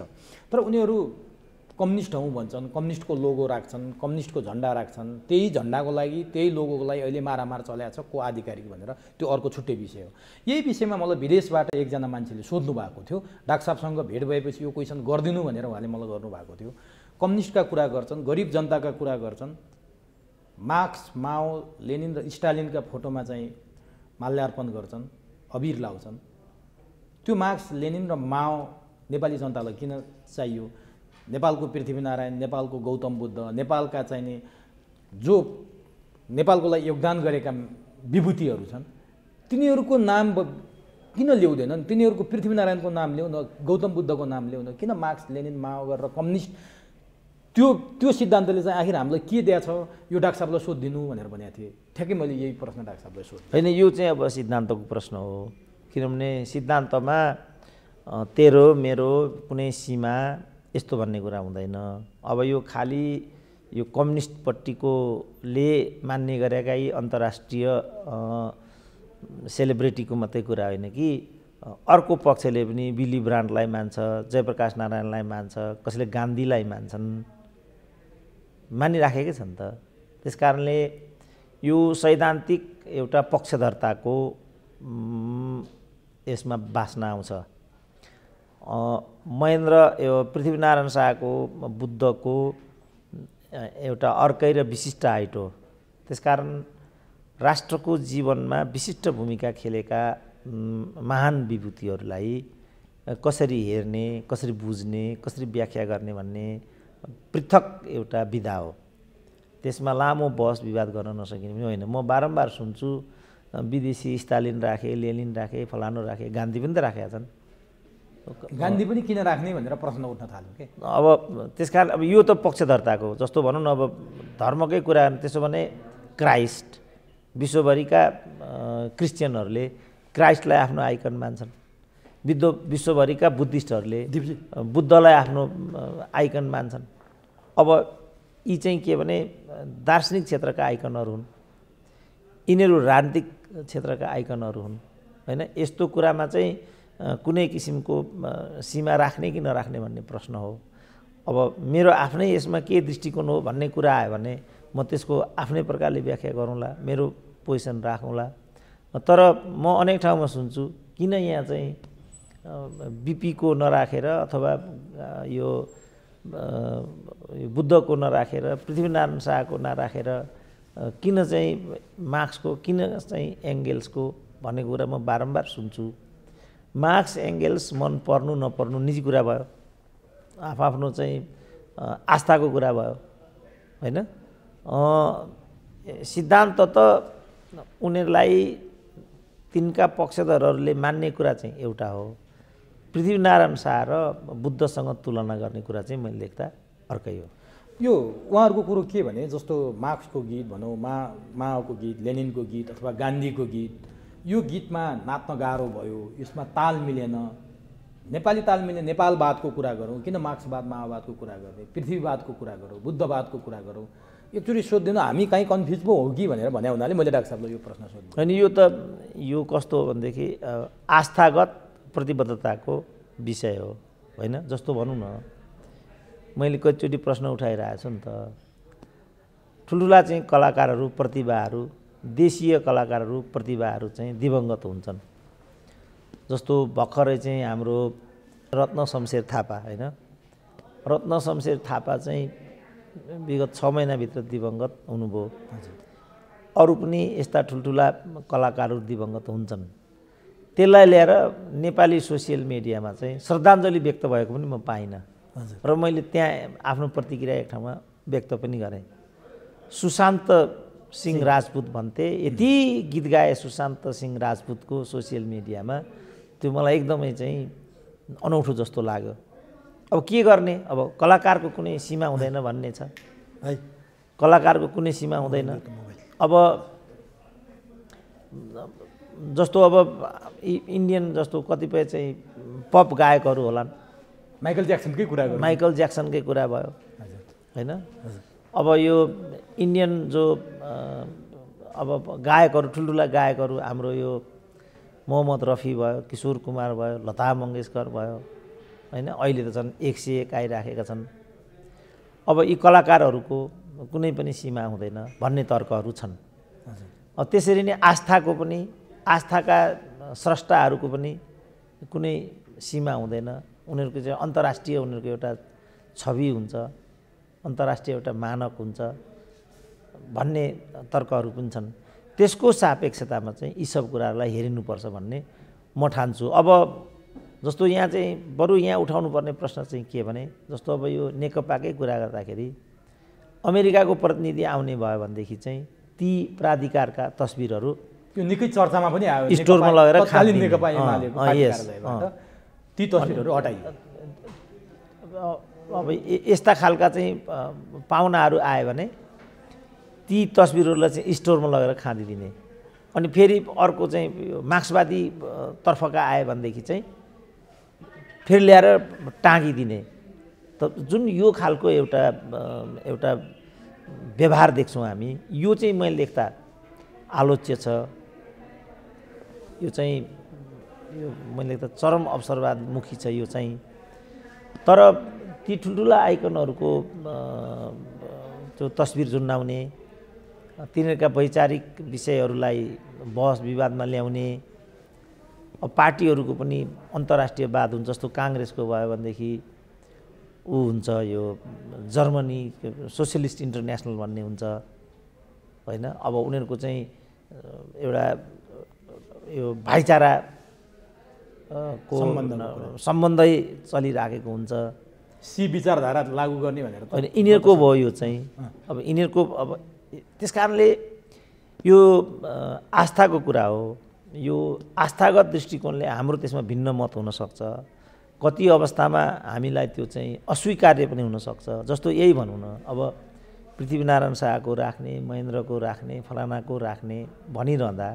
तर उनीहरू कम्युनिस्ट हौँ भन्छन् कम्युनिस्टको लोगो राख्छन् कम्युनिस्टको झन्डा राख्छन् त्यही झन्डाको लागि त्यही लोगोको लागि अहिले मारामार चलाएको छ को आधिकारिक भनेर त्यो अर्को छुट्टै विषय हो यही विषयमा मलाई विदेशबाट एकजना मान्छेले सोध्नु भएको थियो डाक्टर साहबसँग भेट भएपछि यो क्वेसन गरिदिनु भनेर उहाँले मलाई गर्नुभएको थियो कम्युनिस्टका कुरा गर्छन् गरिब जनताका कुरा गर्छन् मार्क्स माओ लेनिन र स्टालिनका फोटोमा चाहिँ माल्यार्पण गर्छन् अबिर लाउँछन् त्यो मार्क्स लेनिन र माओ नेपाली जनतालाई किन चाहियो नेपालको पृथ्वीनारायण नेपालको गौतम बुद्ध नेपालका चाहिने जो नेपालको लागि योगदान गरेका विभूतिहरू छन् तिनीहरूको नाम किन ल्याउँदैनन् तिनीहरूको पृथ्वीनारायणको नाम ल्याउन गौतम बुद्धको नाम ल्याउन किन मार्क्स लेनिन माओ गरेर कम्युनिस्ट त्यो त्यो सिद्धान्तले चाहिँ आखिर हामीलाई के दिएछ यो डाक्टर साहबलाई सोधिदिनु भनेर भनेको थिएँ ठ्याक्कै मैले यही प्रश्न डाक्टर साहबलाई सोधेँ होइन यो चाहिँ अब सिद्धान्तको प्रश्न हो किनभने सिद्धान्तमा तेरो मेरो कुनै सीमा यस्तो भन्ने कुरा हुँदैन अब यो खालि यो कम्युनिस्टपट्टिकोले मान्ने गरेका यी अन्तर्राष्ट्रिय सेलिब्रिटीको मात्रै कुरा होइन कि अर्को पक्षले पनि बिली ब्रान्डलाई मान्छ जयप्रकाश नारायणलाई मान्छ कसैले गान्धीलाई मान्छन् मानिराखेकै छन् त त्यस कारणले यो सैद्धान्तिक एउटा पक्षधरताको यसमा बासना आउँछ महेन्द्र यो पृथ्वीनारायण शाहको बुद्धको एउटा अर्कै र विशिष्ट आइटो हो त्यसकारण राष्ट्रको जीवनमा विशिष्ट भूमिका खेलेका महान विभूतिहरूलाई कसरी हेर्ने कसरी बुझ्ने कसरी व्याख्या गर्ने भन्ने पृथक एउटा विधा हो त्यसमा लामो बहस विवाद गर्न नसकिने पनि होइन म बारम्बार सुन्छु विदेशी स्टालिन राखे लेलिन राखे फलानु राखे गान्धी पनि त राखेका छन् गान्धी पनि किन राख्ने भनेर प्रश्न उठ्न थाल्यो कि अब त्यस कारण अब यो त पक्षधर्ताको जस्तो भनौँ न अब धर्मकै कुरा त्यसो भने क्राइस्ट विश्वभरिका क्रिस्चियनहरूले क्राइस्टलाई आफ्नो आइकन मान्छन् विद्व विश्वभरिका बुद्धिस्टहरूले बुद्धलाई आफ्नो आइकन मान्छन् अब यी चाहिँ के भने दार्शनिक क्षेत्रका आइकनहरू हुन् यिनीहरू राजनीतिक क्षेत्रका आइकनहरू हुन् होइन यस्तो कुरामा चाहिँ कुनै किसिमको सीमा राख्ने कि नराख्ने भन्ने प्रश्न हो अब मेरो आफ्नै यसमा के दृष्टिकोण हो भन्ने कुरा आयो भने म त्यसको आफ्नै प्रकारले व्याख्या गरौँला मेरो पोजिसन राखौँला तर म अनेक ठाउँमा सुन्छु किन यहाँ चाहिँ बिपीको नराखेर अथवा यो बुद्धको नराखेर पृथ्वीनारायण शाहको नराखेर किन चाहिँ मार्क्सको किन चाहिँ एङ्गेल्सको भन्ने कुरा म बारम्बार सुन्छु मार्क्स एङ्गेल्स मन पर्नु नपर्नु निजी कुरा भयो आफ्नो चाहिँ आस्थाको कुरा भयो होइन सिद्धान्त त उनीहरूलाई तिनका पक्षधरहरूले मान्ने कुरा चाहिँ एउटा हो पृथ्वीनारायण शाह र बुद्धसँग तुलना गर्ने कुरा चाहिँ मैले लेख्दा अर्कै हो यो उहाँहरूको कुरो के भने जस्तो मार्क्सको गीत भनौँ मा माओको गीत लेनिनको गीत अथवा गान्धीको गीत यो गीतमा नाच्न गाह्रो भयो यसमा ताल मिलेन नेपाली ताल मिलेन नेपालवादको कुरा गरौँ किन मार्क्सवाद माओवादको कुरा गर्ने पृथ्वीवादको कुरा गरौँ बुद्धवादको कुरा गरौँ एकचोटि सोधिदिनु हामी कहीँ कन्फ्युज पो हो कि भनेर भने हुनाले मैले डाक्टर साहबलाई यो प्रश्न सोध्नु अनि यो त यो कस्तो हो भनेदेखि आस्थागत प्रतिबद्धताको विषय हो होइन जस्तो भनौँ न मैले कतिचोटि प्रश्न उठाइरहेको छु नि त ठुल्ठुला चाहिँ कलाकारहरू प्रतिभाहरू देशीय कलाकारहरू प्रतिभाहरू चाहिँ दिवङ्गत हुन्छन् जस्तो भर्खरै चाहिँ हाम्रो रत्न शमशेर थापा होइन रत्न शमशेर थापा चाहिँ विगत छ महिनाभित्र दिवङ्गत हुनुभयो अरू पनि यस्ता ठुल्ठुला कलाकारहरू दिवङ्गत हुन्छन् त्यसलाई ल्याएर नेपाली सोसियल मिडियामा चाहिँ श्रद्धाञ्जली व्यक्त भएको पनि म पाइनँ र मैले त्यहाँ आफ्नो प्रतिक्रिया एक ठाउँमा व्यक्त पनि गरेँ सुशान्त सिंह राजपूत भन्थे यति गीत गाए सुशान्त सिंह राजपूतको सोसियल मिडियामा त्यो मलाई एकदमै चाहिँ अनौठो जस्तो लाग्यो अब के गर्ने अब कलाकारको कुनै सीमा हुँदैन भन्ने छ है कलाकारको कुनै सीमा हुँदैन अब जस्तो अब इन्डियन जस्तो कतिपय चाहिँ पप गायकहरू होलान् माइकल ज्याक्सनकै कुरा माइकल ज्याक्सनकै कुरा भयो होइन अब यो इन्डियन जो अब गायकहरू ठुल्ठुला गायकहरू हाम्रो यो मोहम्मद रफी भयो किशोर कुमार भयो लता मङ्गेसकर भयो होइन अहिले त झन् एक सय एक आइराखेका छन् अब यी कलाकारहरूको कुनै पनि सीमा हुँदैन भन्ने तर्कहरू छन् त्यसरी नै आस्थाको पनि आस्थाका स्रष्टाहरूको पनि कुनै सीमा हुँदैन उनीहरूको चाहिँ अन्तर्राष्ट्रिय उनीहरूको एउटा छवि हुन्छ अन्तर्राष्ट्रिय एउटा मानक हुन्छ भन्ने तर्कहरू पनि छन् त्यसको सापेक्षतामा चाहिँ यी सब कुराहरूलाई हेरिनुपर्छ भन्ने म ठान्छु अब जस्तो यहाँ चाहिँ बरु यहाँ उठाउनुपर्ने प्रश्न चाहिँ के भने जस्तो अब यो नेकपाकै कुरा गर्दाखेरि अमेरिकाको प्रतिनिधि आउने भयो भनेदेखि चाहिँ ती प्राधिकारका तस्बिरहरू त्यो निकै चर्चामा पनि आयो स्टोरमा लगेर खालि नेकपा ती तस्विरहरू हटाइयो अब यस्ता खालका चाहिँ पाहुनाहरू आयो भने ती तस्बिरहरूलाई चाहिँ स्टोरमा लगेर खाँदिदिने अनि फेरि अर्को चाहिँ मार्क्सवादी तर्फका आयो भनेदेखि चाहिँ फेरि ल्याएर टाँगिदिने त जुन यो खालको एउटा एउटा व्यवहार देख्छौँ हामी यो चाहिँ मैले लेख्दा आलोच्य छ यो चाहिँ यो मैले त चरम अवसरवादमुखी छ यो चाहिँ तर ती ठुल्ठुला आइकनहरूको त्यो तस्बिर झुन्डाउने तिनीहरूका वैचारिक विषयहरूलाई बहस विवादमा ल्याउने पार्टीहरूको पनि अन्तर्राष्ट्रियवाद हुन्छ जस्तो काङ्ग्रेसको भयो भनेदेखि ऊ हुन्छ यो जर्मनी सोसियलिस्ट इन्टरनेसनल भन्ने हुन्छ होइन अब उनीहरूको चाहिँ एउटा यो भाइचारा को सम्बन्धै चलिराखेको हुन्छ सी विचारधारा लागू गर्ने भनेर होइन यिनीहरूको भयो यो चाहिँ अब यिनीहरूको अब त्यस कारणले यो आस्थाको कुरा हो यो आस्थागत दृष्टिकोणले हाम्रो त्यसमा भिन्न मत हुनसक्छ कति अवस्थामा हामीलाई त्यो चाहिँ अस्वीकार्य पनि हुनसक्छ जस्तो यही भनौँ न अब पृथ्वीनारायण शाहको राख्ने महेन्द्रको राख्ने फलानाको राख्ने भनिरहँदा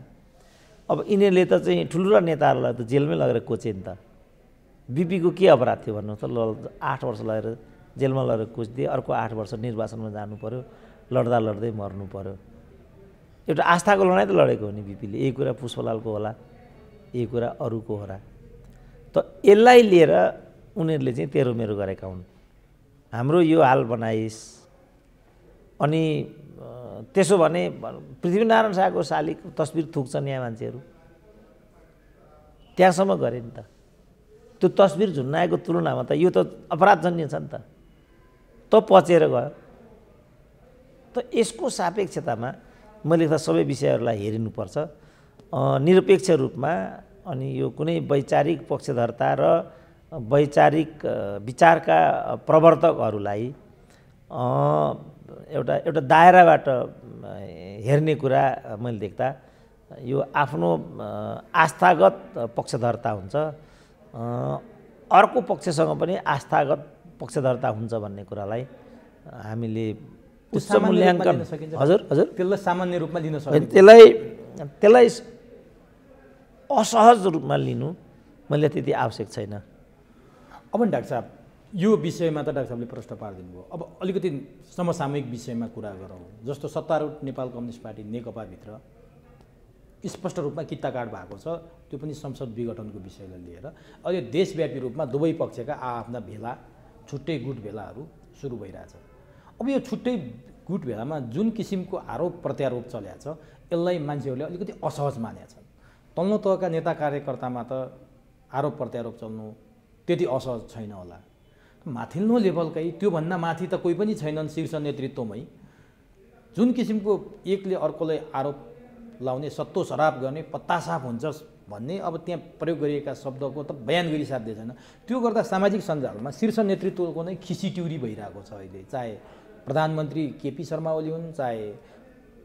अब यिनीहरूले त चाहिँ ठुल्ठुला नेताहरूलाई त जेलमै लगेर कोचे नि त बिपीको के अपराध थियो भन्नु त ल आठ वर्ष लगेर जेलमा लगेर कोचिदिए अर्को आठ वर्ष निर्वाचनमा जानु पऱ्यो लड्दा लड्दै मर्नु पऱ्यो एउटा आस्थाको लडाइँ त लडेको हो नि बिपीले यही कुरा पुष्पलालको होला यही कुरा अरूको होला त यसलाई लिएर उनीहरूले चाहिँ तेरो मेरो गरेका हुन् हाम्रो यो हाल बनाइस अनि त्यसो भने पृथ्वीनारायण शाहको शालिक तस्बिर थुक्छन् यहाँ मान्छेहरू त्यहाँसम्म गरे नि त त्यो तस्बिर झुन्नाएको तुलनामा त यो त अपराधजन्य छ नि त त पचेर गयो त यसको सापेक्षतामा मैले त सबै विषयहरूलाई हेरिनुपर्छ निरपेक्ष रूपमा अनि यो कुनै वैचारिक पक्षधरता र वैचारिक विचारका प्रवर्तकहरूलाई एउटा एउटा दायराबाट हेर्ने कुरा मैले देख्दा यो आफ्नो आस्थागत पक्षधरता हुन्छ अर्को पक्षसँग पनि आस्थागत पक्षधरता हुन्छ भन्ने कुरालाई हामीले उच्च मूल्याङ्कन हजुर हजुर त्यसलाई सामान्य रूपमा लिन सक्छ त्यसलाई त्यसलाई असहज रूपमा लिनु मैले त्यति आवश्यक छैन अब डाक्टर साहब यो विषयमा त डाक्टर साहबले प्रश्न पारिदिनु भयो अब अलिकति समसामयिक विषयमा कुरा गरौँ जस्तो सत्तारूढ नेपाल कम्युनिस्ट पार्टी नेकपाभित्र स्पष्ट रूपमा कित्ताकाट भएको छ त्यो पनि संसद विघटनको विषयलाई लिएर अहिले देशव्यापी रूपमा दुवै पक्षका आआफ्ना भेला छुट्टै गुट भेलाहरू सुरु भइरहेछ अब यो छुट्टै गुट भेलामा जुन किसिमको आरोप प्रत्यारोप चल्या छ यसलाई मान्छेहरूले अलिकति असहज मानेका छन् तल्लो तहका नेता कार्यकर्तामा त आरोप प्रत्यारोप चल्नु त्यति असहज छैन होला माथिल्लो लेभलकै त्योभन्दा माथि त कोही पनि छैनन् शीर्ष नेतृत्वमै जुन किसिमको एकले अर्कोलाई आरोप लाउने सत्तो सराप गर्ने पत्ता साफ हुन्छ भन्ने अब त्यहाँ प्रयोग गरिएका शब्दको त बयान गरिसक्दै छैन त्यो गर्दा सामाजिक सञ्जालमा शीर्ष नेतृत्वको नै खिसी ट्युरी भइरहेको छ अहिले चाहे प्रधानमन्त्री केपी शर्मा ओली हुन् चाहे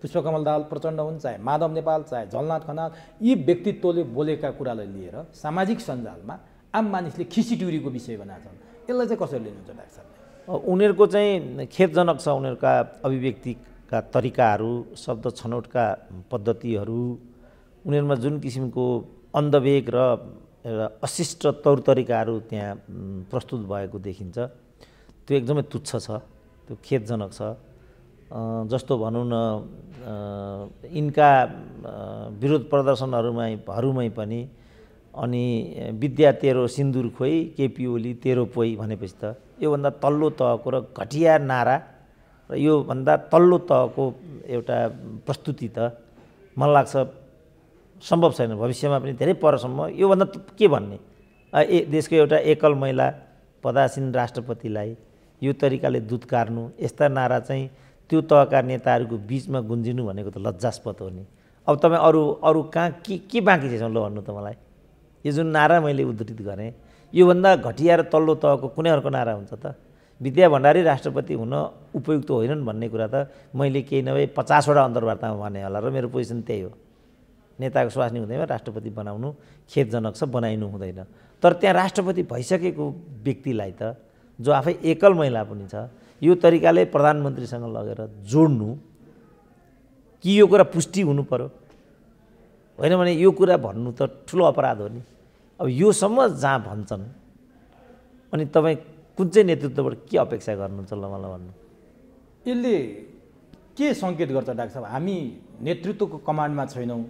पुष्पकमल दाल प्रचण्ड हुन् चाहे माधव नेपाल चाहे झलनाथ खनाल यी व्यक्तित्वले बोलेका कुरालाई लिएर सामाजिक सञ्जालमा आम मानिसले खिसी ट्युरीको विषय बनाएका यसलाई चाहिँ कसरी लिनुहुन्छ डाक्टर लाग्छ उनीहरूको चाहिँ खेदजनक छ उनीहरूका अभिव्यक्तिका तरिकाहरू शब्द छनौटका पद्धतिहरू उनीहरूमा जुन किसिमको अन्धवेग र एउटा अशिष्ट तौर तरिकाहरू त्यहाँ प्रस्तुत भएको देखिन्छ त्यो एकदमै तुच्छ छ त्यो खेदजनक छ जस्तो भनौँ न यिनका विरोध प्रदर्शनहरूमै हरूमै पनि अनि विद्या तेरो सिन्दुर खोइ केपी ओली तेरो पोइ भनेपछि त योभन्दा तल्लो तहको र घटिया नारा र योभन्दा तल्लो तहको एउटा प्रस्तुति त मलाई लाग्छ सम्भव छैन भविष्यमा पनि धेरै परसम्म योभन्दा के भन्ने ए देशको एउटा एकल महिला पदासीन राष्ट्रपतिलाई यो तरिकाले दुध कार्नु यस्ता नारा चाहिँ त्यो तहका नेताहरूको बिचमा गुन्जिनु भनेको त लज्जास्पद हो नि अब तपाईँ अरू अरू कहाँ के के बाँकी छ ल भन्नु त मलाई यो जुन नारा मैले उद्धृत गरेँ योभन्दा घटिया र तल्लो तहको कुनै अर्को नारा हुन्छ त विद्या भण्डारी राष्ट्रपति हुन उपयुक्त होइनन् भन्ने कुरा त मैले केही नभए पचासवटा अन्तर्वार्तामा भने होला र मेरो पोजिसन त्यही हो नेताको स्वास्नी हुँदैमा राष्ट्रपति बनाउनु खेदजनक छ बनाइनु हुँदैन तर त्यहाँ राष्ट्रपति भइसकेको व्यक्तिलाई त जो आफै एकल महिला पनि छ यो तरिकाले प्रधानमन्त्रीसँग लगेर जोड्नु कि यो कुरा पुष्टि हुनु पऱ्यो होइन भने यो कुरा भन्नु त ठुलो अपराध हो नि अब योसम्म जहाँ भन्छन् अनि तपाईँ कुन चाहिँ नेतृत्वबाट के अपेक्षा गर्नुहुन्छ ल मलाई भन्नु यसले के सङ्केत गर्छ डाक्टर साहब हामी नेतृत्वको कमान्डमा छैनौँ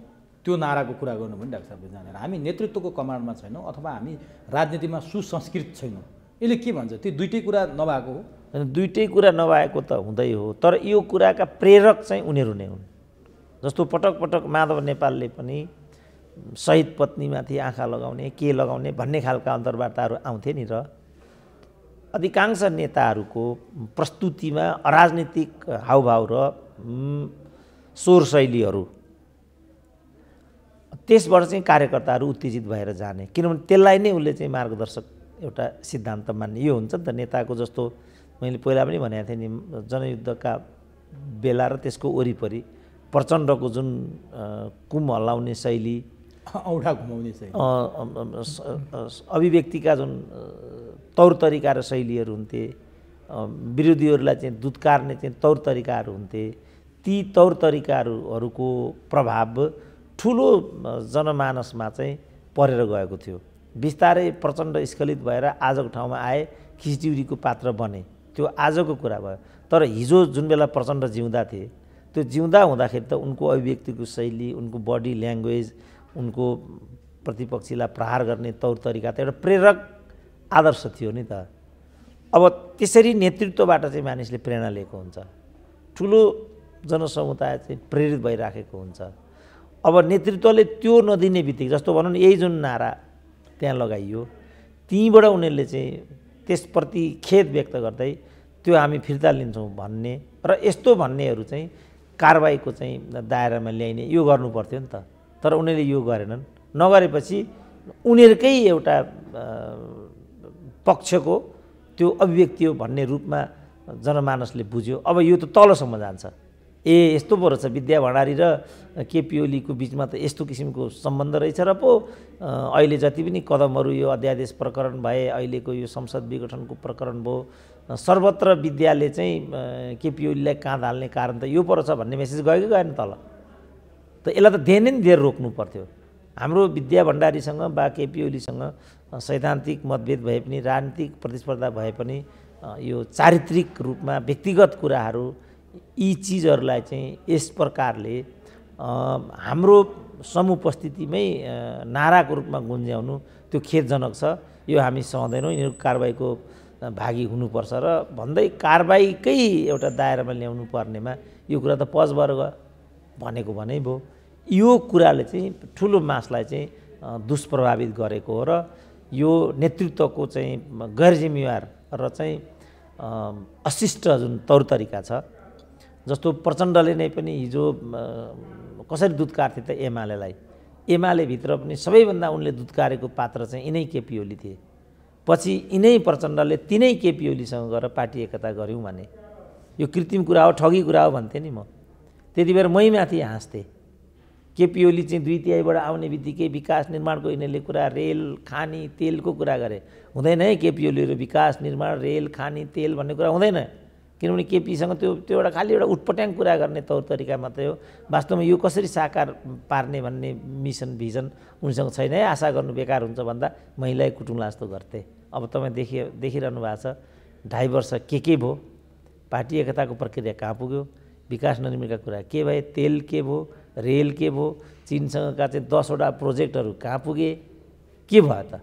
त्यो नाराको कुरा गर्नु पनि डाक्टर साहबले जानेर हामी नेतृत्वको कमान्डमा छैनौँ अथवा हामी राजनीतिमा सुसंस्कृत छैनौँ यसले के भन्छ त्यो दुइटै कुरा नभएको हो दुइटै कुरा नभएको त हुँदै हो तर यो कुराका प्रेरक चाहिँ उनीहरू नै हुन् जस्तो पटक पटक माधव नेपालले पनि सहित पत्नीमाथि आँखा लगाउने के लगाउने भन्ने खालका अन्तर्वार्ताहरू आउँथे नि र अधिकांश नेताहरूको प्रस्तुतिमा अराजनीतिक हावभाव र स्वर शैलीहरू त्यसबाट चाहिँ कार्यकर्ताहरू उत्तेजित भएर जाने किनभने त्यसलाई नै उसले चाहिँ मार्गदर्शक एउटा सिद्धान्त मान्ने यो हुन्छ नि त नेताको जस्तो मैले पहिला पनि भनेको थिएँ नि जनयुद्धका बेला र त्यसको वरिपरि प्रचण्डको जुन कुम हल्लाउने शैली *laughs* औडा घुमाउने अभिव्यक्तिका जुन तौर तरिका र शैलीहरू हुन्थे विरोधीहरूलाई चाहिँ दुत्कार्ने चाहिँ तौर तरिकाहरू हुन्थे ती तौर तरिकाहरूहरूको प्रभाव ठुलो जनमानसमा चाहिँ परेर गएको थियो बिस्तारै प्रचण्ड स्खलित भएर आजको ठाउँमा आए खिचिउरीको पात्र बने त्यो आजको कुरा भयो तर हिजो जुन बेला प्रचण्ड जिउँदा थिए त्यो जिउँदा हुँदाखेरि त उनको अभिव्यक्तिको शैली उनको बडी ल्याङ्ग्वेज उनको प्रतिपक्षीलाई प्रहार गर्ने तौर तरिका त एउटा प्रेरक आदर्श थियो नि त अब त्यसरी नेतृत्वबाट चाहिँ मानिसले प्रेरणा लिएको हुन्छ ठुलो जनसमुदाय चाहिँ प्रेरित भइराखेको हुन्छ अब नेतृत्वले त्यो नदिने बित्तिकै जस्तो भनौँ न यही जुन नारा त्यहाँ लगाइयो त्यहीँबाट उनीहरूले चाहिँ त्यसप्रति खेद व्यक्त गर्दै त्यो हामी फिर्ता लिन्छौँ भन्ने र यस्तो भन्नेहरू चाहिँ कारवाहीको चाहिँ दायरामा ल्याइने यो गर्नु पर्थ्यो नि त तर उनीहरूले यो गरेनन् नगरेपछि उनीहरूकै एउटा पक्षको त्यो अभिव्यक्ति हो भन्ने रूपमा जनमानसले बुझ्यो अब यो त तलसम्म जान्छ ए यस्तो पो रहेछ विद्या भण्डारी र केपी ओलीको बिचमा त यस्तो किसिमको सम्बन्ध रहेछ र पो अहिले जति पनि कदमहरू यो अध्यादेश प्रकरण भए अहिलेको यो संसद विघटनको प्रकरण भयो सर्वत्र विद्याले चाहिँ केपी ओलीलाई काँध हाल्ने कारण त यो पो रहेछ भन्ने मेसेज गयो कि गएन तल त यसलाई त ध्यानै धेर रोक्नु पर्थ्यो हाम्रो विद्या भण्डारीसँग वा केपी ओलीसँग सैद्धान्तिक मतभेद भए पनि राजनीतिक प्रतिस्पर्धा भए पनि यो चारित्रिक रूपमा व्यक्तिगत कुराहरू यी चिजहरूलाई चाहिँ यस प्रकारले हाम्रो समुपस्थितिमै नाराको रूपमा गुन्ज्याउनु त्यो खेदजनक छ यो हामी सहँदैनौँ यिनीहरू कारवाहीको भागी हुनुपर्छ र भन्दै कारबाहीकै एउटा दायरामा ल्याउनु पर्नेमा यो कुरा त पज भएर गयो भनेको भने भयो यो कुराले चाहिँ ठुलो मासलाई चाहिँ दुष्प्रभावित गरेको हो र यो नेतृत्वको चाहिँ गैर जिम्मेवार र चाहिँ अशिष्ट जुन तौर तरिका छ जस्तो प्रचण्डले नै पनि हिजो कसरी दुधकार्थे त एमालेलाई एमालेभित्र पनि सबैभन्दा उनले दुधकारेको पात्र चाहिँ यिनै केपी ओली थिए पछि यिनै प्रचण्डले तिनै केपी ओलीसँग गएर पार्टी एकता गऱ्यौँ भने यो कृत्रिम कुरा हो ठगी कुरा हो भन्थेँ नि म त्यति बेला माथि हाँस्थे केपी ओली चाहिँ दुई तिहाईबाट आउने बित्तिकै विकास निर्माणको यिनीहरूले कुरा रेल खानी तेलको कुरा गरे हुँदैन है केपी ओलीहरू विकास निर्माण रेल खानी तेल भन्ने कुरा हुँदैन किनभने केपीसँग त्यो त्यो एउटा खालि एउटा उटपट्याङ कुरा गर्ने तौर तरिका मात्रै हो वास्तवमा यो कसरी साकार पार्ने भन्ने मिसन भिजन उनीसँग छैन है आशा गर्नु बेकार हुन्छ भन्दा महिलै कुटुङ्ला जस्तो गर्थे अब तपाईँ देखि देखिरहनु भएको छ ढाई वर्ष के के भयो पार्टी एकताको प्रक्रिया कहाँ पुग्यो विकास ननिर्मिका कुरा के भए तेल के भयो रेल के भयो चिनसँगका चाहिँ दसवटा प्रोजेक्टहरू कहाँ पुगे के भयो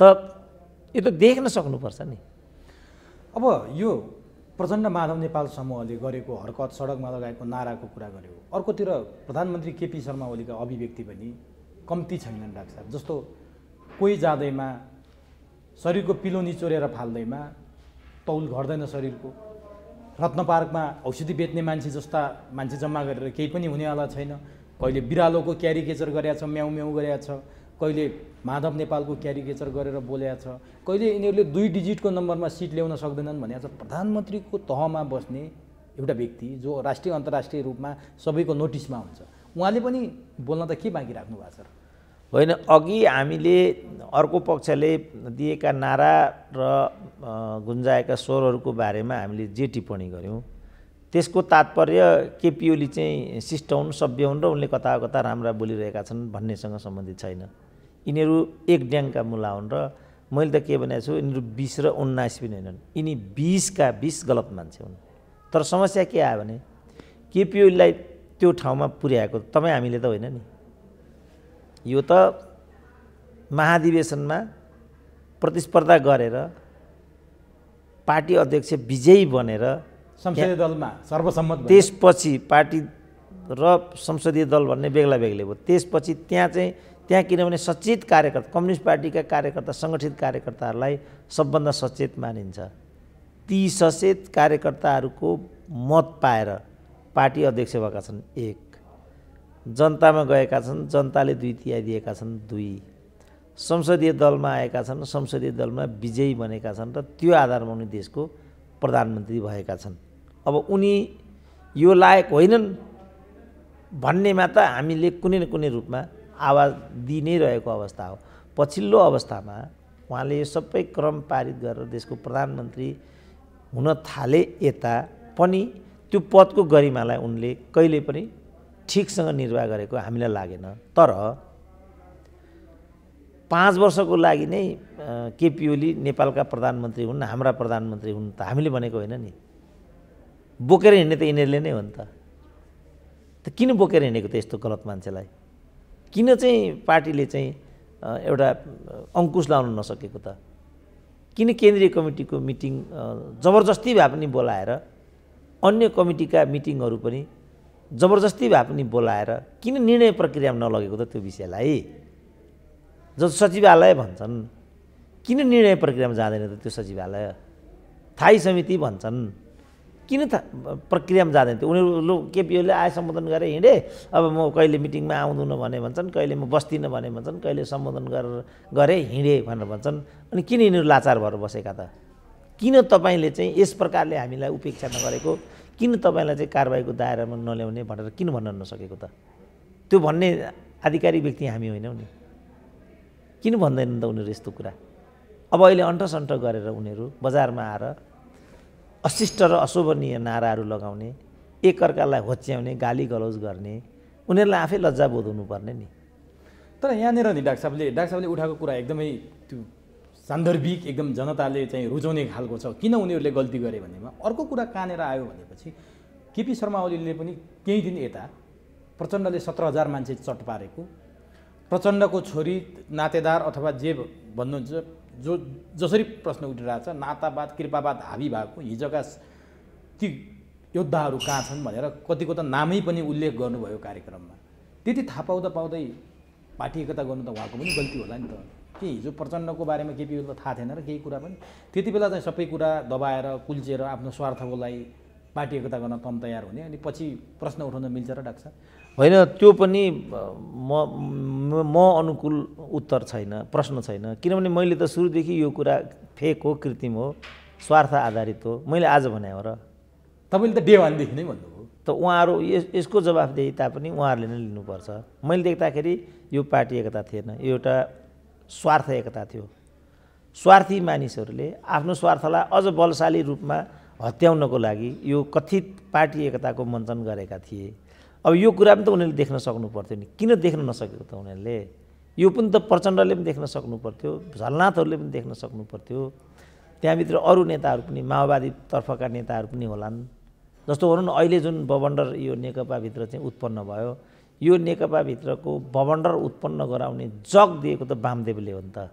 त त यो त देख्न सक्नुपर्छ नि अब यो प्रचण्ड माधव नेपाल समूहले गरेको हरकत सडकमा लगाएको नाराको कुरा गर्यो अर्कोतिर प्रधानमन्त्री केपी शर्मा ओलीका अभिव्यक्ति पनि कम्ती छैनन् डाक्टर जस्तो कोही जाँदैमा शरीरको पिलो निचोरेर फाल्दैमा तौल घट्दैन शरीरको रत्न पार्कमा औषधि बेच्ने मान्छे जस्ता मान्छे जम्मा गरेर केही पनि हुनेवाला छैन कहिले बिरालोको क्यारिकेचर गरेका छ म्याउ म्याउ गरेका छ कहिले माधव नेपालको क्यारिकेचर गरेर बोलेको छ कहिले यिनीहरूले दुई डिजिटको नम्बरमा सिट ल्याउन सक्दैनन् भनेको छ प्रधानमन्त्रीको तहमा बस्ने एउटा व्यक्ति जो राष्ट्रिय अन्तर्राष्ट्रिय रूपमा सबैको नोटिसमा हुन्छ उहाँले पनि बोल्न त के बाँकी राख्नु भएको छ होइन अघि हामीले अर्को पक्षले दिएका नारा र गुन्जाएका स्वरहरूको बारेमा हामीले जे टिप्पणी गऱ्यौँ त्यसको तात्पर्य केपिओली चाहिँ शिष्ट हुन् सभ्य हुन् र उनले कता कता राम्रा बोलिरहेका छन् भन्नेसँग सम्बन्धित छैन यिनीहरू एक ड्याङका मुला हुन् र मैले त के भनेको छु यिनीहरू बिस र उन्नाइस पनि होइनन् यिनी बिसका बिस गलत मान्छे हुन् तर समस्या के आयो भने केपिओलीलाई त्यो ठाउँमा पुर्याएको तपाईँ हामीले त होइन नि यो त महाधिवेशनमा प्रतिस्पर्धा गरेर पार्टी अध्यक्ष विजयी बनेर संसदीय दलमा सर्वसम्मत त्यसपछि पार्टी र संसदीय दल भन्ने बेग्ला बेग्लै भयो त्यसपछि त्यहाँ चाहिँ त्यहाँ किनभने सचेत कार्यकर्ता कम्युनिस्ट पार्टीका कार्यकर्ता सङ्गठित कार्यकर्ताहरूलाई सबभन्दा सचेत मानिन्छ ती सचेत कार्यकर्ताहरूको मत पाएर पार्टी अध्यक्ष भएका छन् एक जनतामा गएका छन् जनताले दुई तिहाई दिएका छन् दुई संसदीय दलमा आएका छन् संसदीय दलमा विजयी बनेका छन् र त्यो आधारमा उनी देशको प्रधानमन्त्री भएका छन् अब उनी यो लायक होइनन् भन्नेमा त हामीले कुनै न कुनै रूपमा आवाज दिइ नै रहेको अवस्था हो पछिल्लो अवस्थामा उहाँले यो सबै क्रम पारित गरेर देशको प्रधानमन्त्री हुन थाले यता पनि त्यो पदको गरिमालाई उनले कहिले पनि ठिकसँग निर्वाह गरेको हामीलाई लागेन तर पाँच वर्षको लागि नै केपी ओली नेपालका प्रधानमन्त्री हुन् हाम्रा प्रधानमन्त्री हुन् त हामीले भनेको होइन नि बोकेर हिँड्ने त यिनीहरूले नै हो नि त किन बोकेर हिँडेको त यस्तो गलत मान्छेलाई किन चाहिँ पार्टीले चाहिँ एउटा अङ्कुश लाउन नसकेको त किन केन्द्रीय कमिटीको मिटिङ जबरजस्ती भए पनि बोलाएर अन्य कमिटीका मिटिङहरू पनि जबरजस्ती भए पनि बोलाएर किन निर्णय प्रक्रियामा नलगेको त त्यो विषयलाई जो सचिवालय भन्छन् किन निर्णय प्रक्रियामा जाँदैन त त्यो सचिवालय थाई समिति भन्छन् किन था प्रक्रियामा जाँदैन त्यो उनीहरू केपिओले आए सम्बोधन गरेर हिँडे अब म कहिले मिटिङमा आउँदिनँ भने भन्छन् कहिले म बस्दिनँ भने भन्छन् कहिले सम्बोधन गरेर गरेँ हिँडेँ भनेर भन्छन् अनि किन यिनीहरू लाचार भएर बसेका त किन तपाईँले चाहिँ यस प्रकारले हामीलाई उपेक्षा नगरेको किन तपाईँलाई चाहिँ कारवाहीको दायरामा नल्याउने भनेर किन भन्न नसकेको त त्यो भन्ने आधिकारिक व्यक्ति हामी होइनौँ नि किन भन्दैनन् त उनीहरू यस्तो कुरा अब अहिले अन्टसन्ट गरेर उनीहरू बजारमा आएर अशिष्ट र अशोभनीय नाराहरू लगाउने एकअर्कालाई होच्याउने गाली गलौज गर्ने उनीहरूलाई आफै लज्जा बोध हुनुपर्ने नि तर यहाँनिर नि डाक्टर साहबले डाक्टर साहबले उठाएको कुरा एकदमै त्यो सान्दर्भिक एकदम जनताले चाहिँ रुचाउने खालको छ किन उनीहरूले गल्ती गरे भनेमा अर्को कुरा कहाँनिर आयो भनेपछि केपी शर्मा ओलीले पनि केही दिन यता प्रचण्डले सत्र हजार मान्छे चट पारेको प्रचण्डको छोरी नातेदार अथवा जे भन्नुहुन्छ जो जसरी प्रश्न छ नातावाद कृपावाद हाबी भएको हिजोका ती योद्धाहरू कहाँ छन् भनेर कतिको त नामै पनि उल्लेख गर्नुभयो कार्यक्रममा त्यति थाहा पाउँदा पाउँदै पार्टी एकता गर्नु त उहाँको पनि गल्ती होला नि त के हिजो प्रचण्डको बारेमा केपी त थाहा थिएन र केही कुरा पनि त्यति बेला चाहिँ सबै कुरा दबाएर कुल्चेर आफ्नो स्वार्थको लागि पार्टी एकता गर्न तन तयार हुने अनि पछि प्रश्न उठाउन मिल्छ र डाक्छ होइन त्यो पनि म म अनुकूल उत्तर छैन प्रश्न छैन किनभने मैले त सुरुदेखि यो कुरा फेक हो कृत्रिम हो स्वार्थ आधारित हो मैले आज भने हो र तपाईँले त डे वानदेखि नै भन्नुभयो त उहाँहरू यस यसको जवाफदेही तापनि उहाँहरूले नै लिनुपर्छ मैले देख्दाखेरि यो पार्टी एकता थिएन यो एउटा स्वार्थ एकता थियो स्वार्थी मानिसहरूले आफ्नो स्वार्थलाई अझ बलशाली रूपमा हत्याउनको लागि यो कथित पार्टी एकताको मञ्चन गरेका थिए अब यो कुरा पनि त उनीहरूले देख्न सक्नु पर्थ्यो नि किन देख्न नसकेको त उनीहरूले यो पनि त प्रचण्डले पनि देख्न सक्नु पर्थ्यो झलनाथहरूले पनि देख्न सक्नु पर्थ्यो त्यहाँभित्र अरू नेताहरू पनि माओवादीतर्फका नेताहरू पनि होलान् जस्तो भनौँ न अहिले जुन बबन्डर यो नेकपाभित्र चाहिँ उत्पन्न भयो यो नेकपाभित्रको भवण्डर उत्पन्न गराउने जग दिएको त वामदेवले हो नि त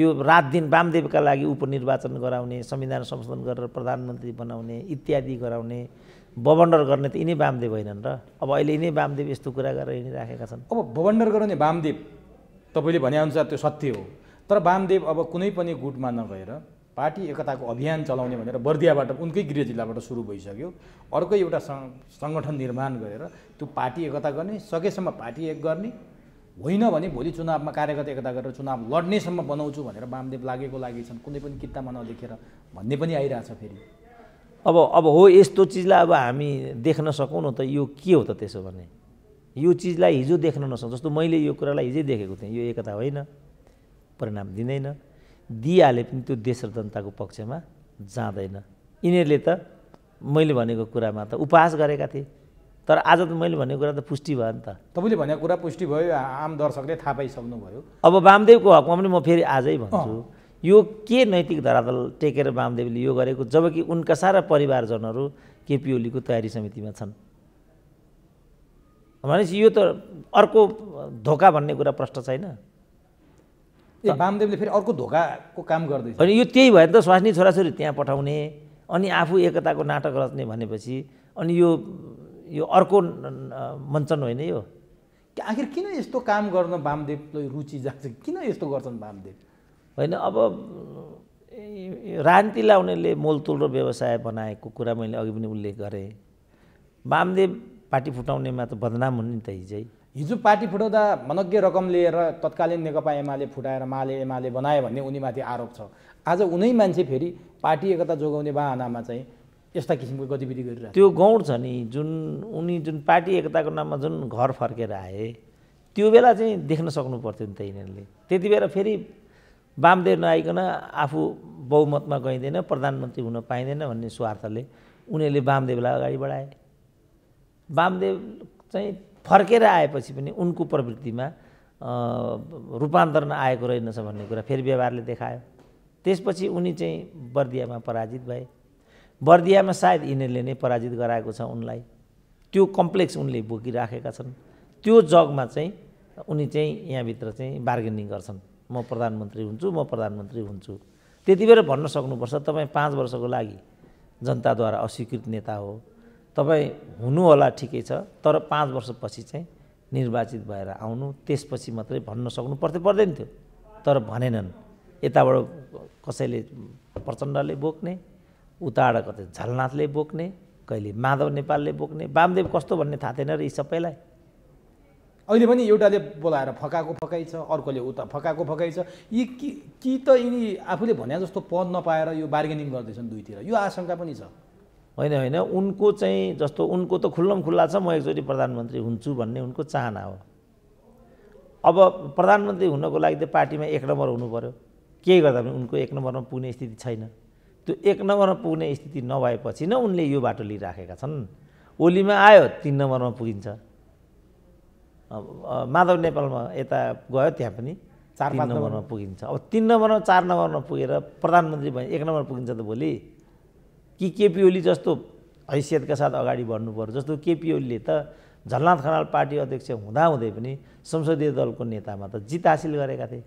यो रात दिन वामदेवका लागि उपनिर्वाचन गराउने संविधान संशोधन गरेर प्रधानमन्त्री बनाउने इत्यादि गराउने बवण्डर गर्ने त यिनै वामदेव होइनन् र अब अहिले यिनै वामदेव यस्तो कुरा गरेर हिँडिराखेका छन् अब बवन्डर गराउने वामदेव तपाईँले भनेअनुसार त्यो सत्य हो तर वामदेव अब कुनै पनि गुटमा नगएर पार्टी एकताको अभियान चलाउने भनेर बर्दियाबाट उनकै गृह जिल्लाबाट सुरु भइसक्यो अर्कै एउटा सङ्गठन निर्माण गरेर त्यो पार्टी एकता गर्ने सकेसम्म पार्टी एक गर्ने होइन भने भोलि चुनावमा कार्यगत एकता गरेर चुनाव लड्नेसम्म बनाउँछु भनेर वामदेव लागेको लागि छन् कुनै पनि किताबमा नदेखेर भन्ने पनि आइरहेछ फेरि अब अब हो यस्तो चिजलाई अब हामी देख्न सकौँ न त यो के हो त त्यसो भने यो चिजलाई हिजो देख्न नसक्छ जस्तो मैले यो कुरालाई हिजै देखेको थिएँ यो एकता होइन परिणाम दिँदैन दिइहाले पनि त्यो देश र जनताको पक्षमा जाँदैन यिनीहरूले त मैले भनेको कुरामा त उपहास गरेका थिए तर आज त मैले भनेको कुरा त पुष्टि भयो नि त तपाईँले भनेको कुरा पुष्टि भयो आम दर्शकले थाहा पाइसक्नुभयो अब वामदेवको हकमा पनि म फेरि आजै भन्छु यो के नैतिक धरातल टेकेर वामदेवले यो गरेको जबकि उनका सारा परिवारजनहरू केपी ओलीको तयारी समितिमा छन् भनेपछि यो त अर्को धोका भन्ने कुरा प्रष्ट छैन बामदेवले वामदेवले फेरि अर्को धोकाको काम गर्दैछ अनि यो त्यही भएर त स्वास्नी छोराछोरी त्यहाँ पठाउने अनि आफू एकताको नाटक रच्ने भनेपछि अनि यो यो अर्को मञ्चन होइन यो आखिर किन यस्तो काम गर्न वामदेवलाई रुचि जाग्छ किन यस्तो गर्छन् वामदेव होइन अब राजनीति लाउनेले मोलतोल र व्यवसाय बनाएको कुरा मैले अघि पनि उल्लेख गरेँ वामदेव पार्टी फुटाउनेमा त बदनाम हुन् नि त हिजै हिजो पार्टी फुटाउँदा मनज्ञ रकम लिएर तत्कालीन नेकपा एमाले फुटाएर माले एमाले बनायो भन्ने उनीमाथि आरोप छ आज उनै मान्छे फेरि पार्टी एकता जोगाउने बाहनामा चाहिँ यस्ता किसिमको गतिविधि गरिरहेको त्यो गौड छ नि जुन उनी जुन पार्टी एकताको नाममा जुन घर फर्केर आए त्यो बेला चाहिँ देख्न सक्नु पर्थ्यो नि त यिनीहरूले त्यति बेला फेरि वामदेव नआइकन आफू बहुमतमा गइँदैन प्रधानमन्त्री हुन पाइँदैन भन्ने स्वार्थले उनीहरूले वामदेवलाई अगाडि बढाए वामदेव चाहिँ फर्केर आएपछि पनि उनको प्रवृत्तिमा रूपान्तरण आएको रहेनछ भन्ने कुरा फेरि व्यवहारले देखायो त्यसपछि उनी चाहिँ बर्दियामा पराजित भए बर्दियामा सायद यिनीहरूले नै पराजित गराएको छ उनलाई त्यो कम्प्लेक्स उनले बोकिराखेका छन् त्यो जगमा चाहिँ उनी चाहिँ यहाँभित्र चाहिँ बार्गेनिङ गर्छन् म प्रधानमन्त्री हुन्छु म प्रधानमन्त्री हुन्छु त्यति बेर भन्न सक्नुपर्छ तपाईँ पाँच वर्षको लागि जनताद्वारा अस्वीकृत नेता हो तपाईँ हुनुहोला ठिकै छ तर पाँच वर्षपछि चाहिँ निर्वाचित भएर आउनु त्यसपछि मात्रै भन्न सक्नु पर्थ्यो पर्दैन थियो तर भनेनन् यताबाट कसैले प्रचण्डले बोक्ने उताबाट कतै झलनाथले बोक्ने कहिले माधव नेपालले बोक्ने वामदेव कस्तो भन्ने थाहा थिएन र यी सबैलाई अहिले पनि एउटाले बोलाएर फकाएको फकाइ छ अर्कोले उता फकाएको फकाइ छ यी कि कि त यिनी आफूले भने जस्तो पद नपाएर यो बार्गेनिङ गर्दैछन् दुईतिर यो आशंका पनि छ होइन होइन उनको चाहिँ जस्तो उनको त खुल्लम खुल्ला छ म एकचोटि प्रधानमन्त्री हुन्छु भन्ने उनको चाहना हो अब प्रधानमन्त्री हुनको लागि त पार्टीमा एक नम्बर हुनु पऱ्यो केही गर्दा पनि उनको एक नम्बरमा पुग्ने स्थिति छैन त्यो एक नम्बरमा पुग्ने स्थिति नभएपछि नै उनले यो बाटो लिइराखेका छन् ओलीमा आयो तिन नम्बरमा पुगिन्छ माधव नेपालमा यता गयो त्यहाँ पनि चार पाँच नम्बरमा पुगिन्छ अब तिन नम्बरमा चार नम्बरमा पुगेर प्रधानमन्त्री भयो एक नम्बर पुगिन्छ त भोलि कि केपी ओली जस्तो हैसियतका साथ अगाडि बढ्नु पर्यो जस्तो केपी ओलीले त झलनाथ खनाल पार्टी अध्यक्ष हुँदाहुँदै पनि संसदीय दलको नेतामा त जित हासिल गरेका थिए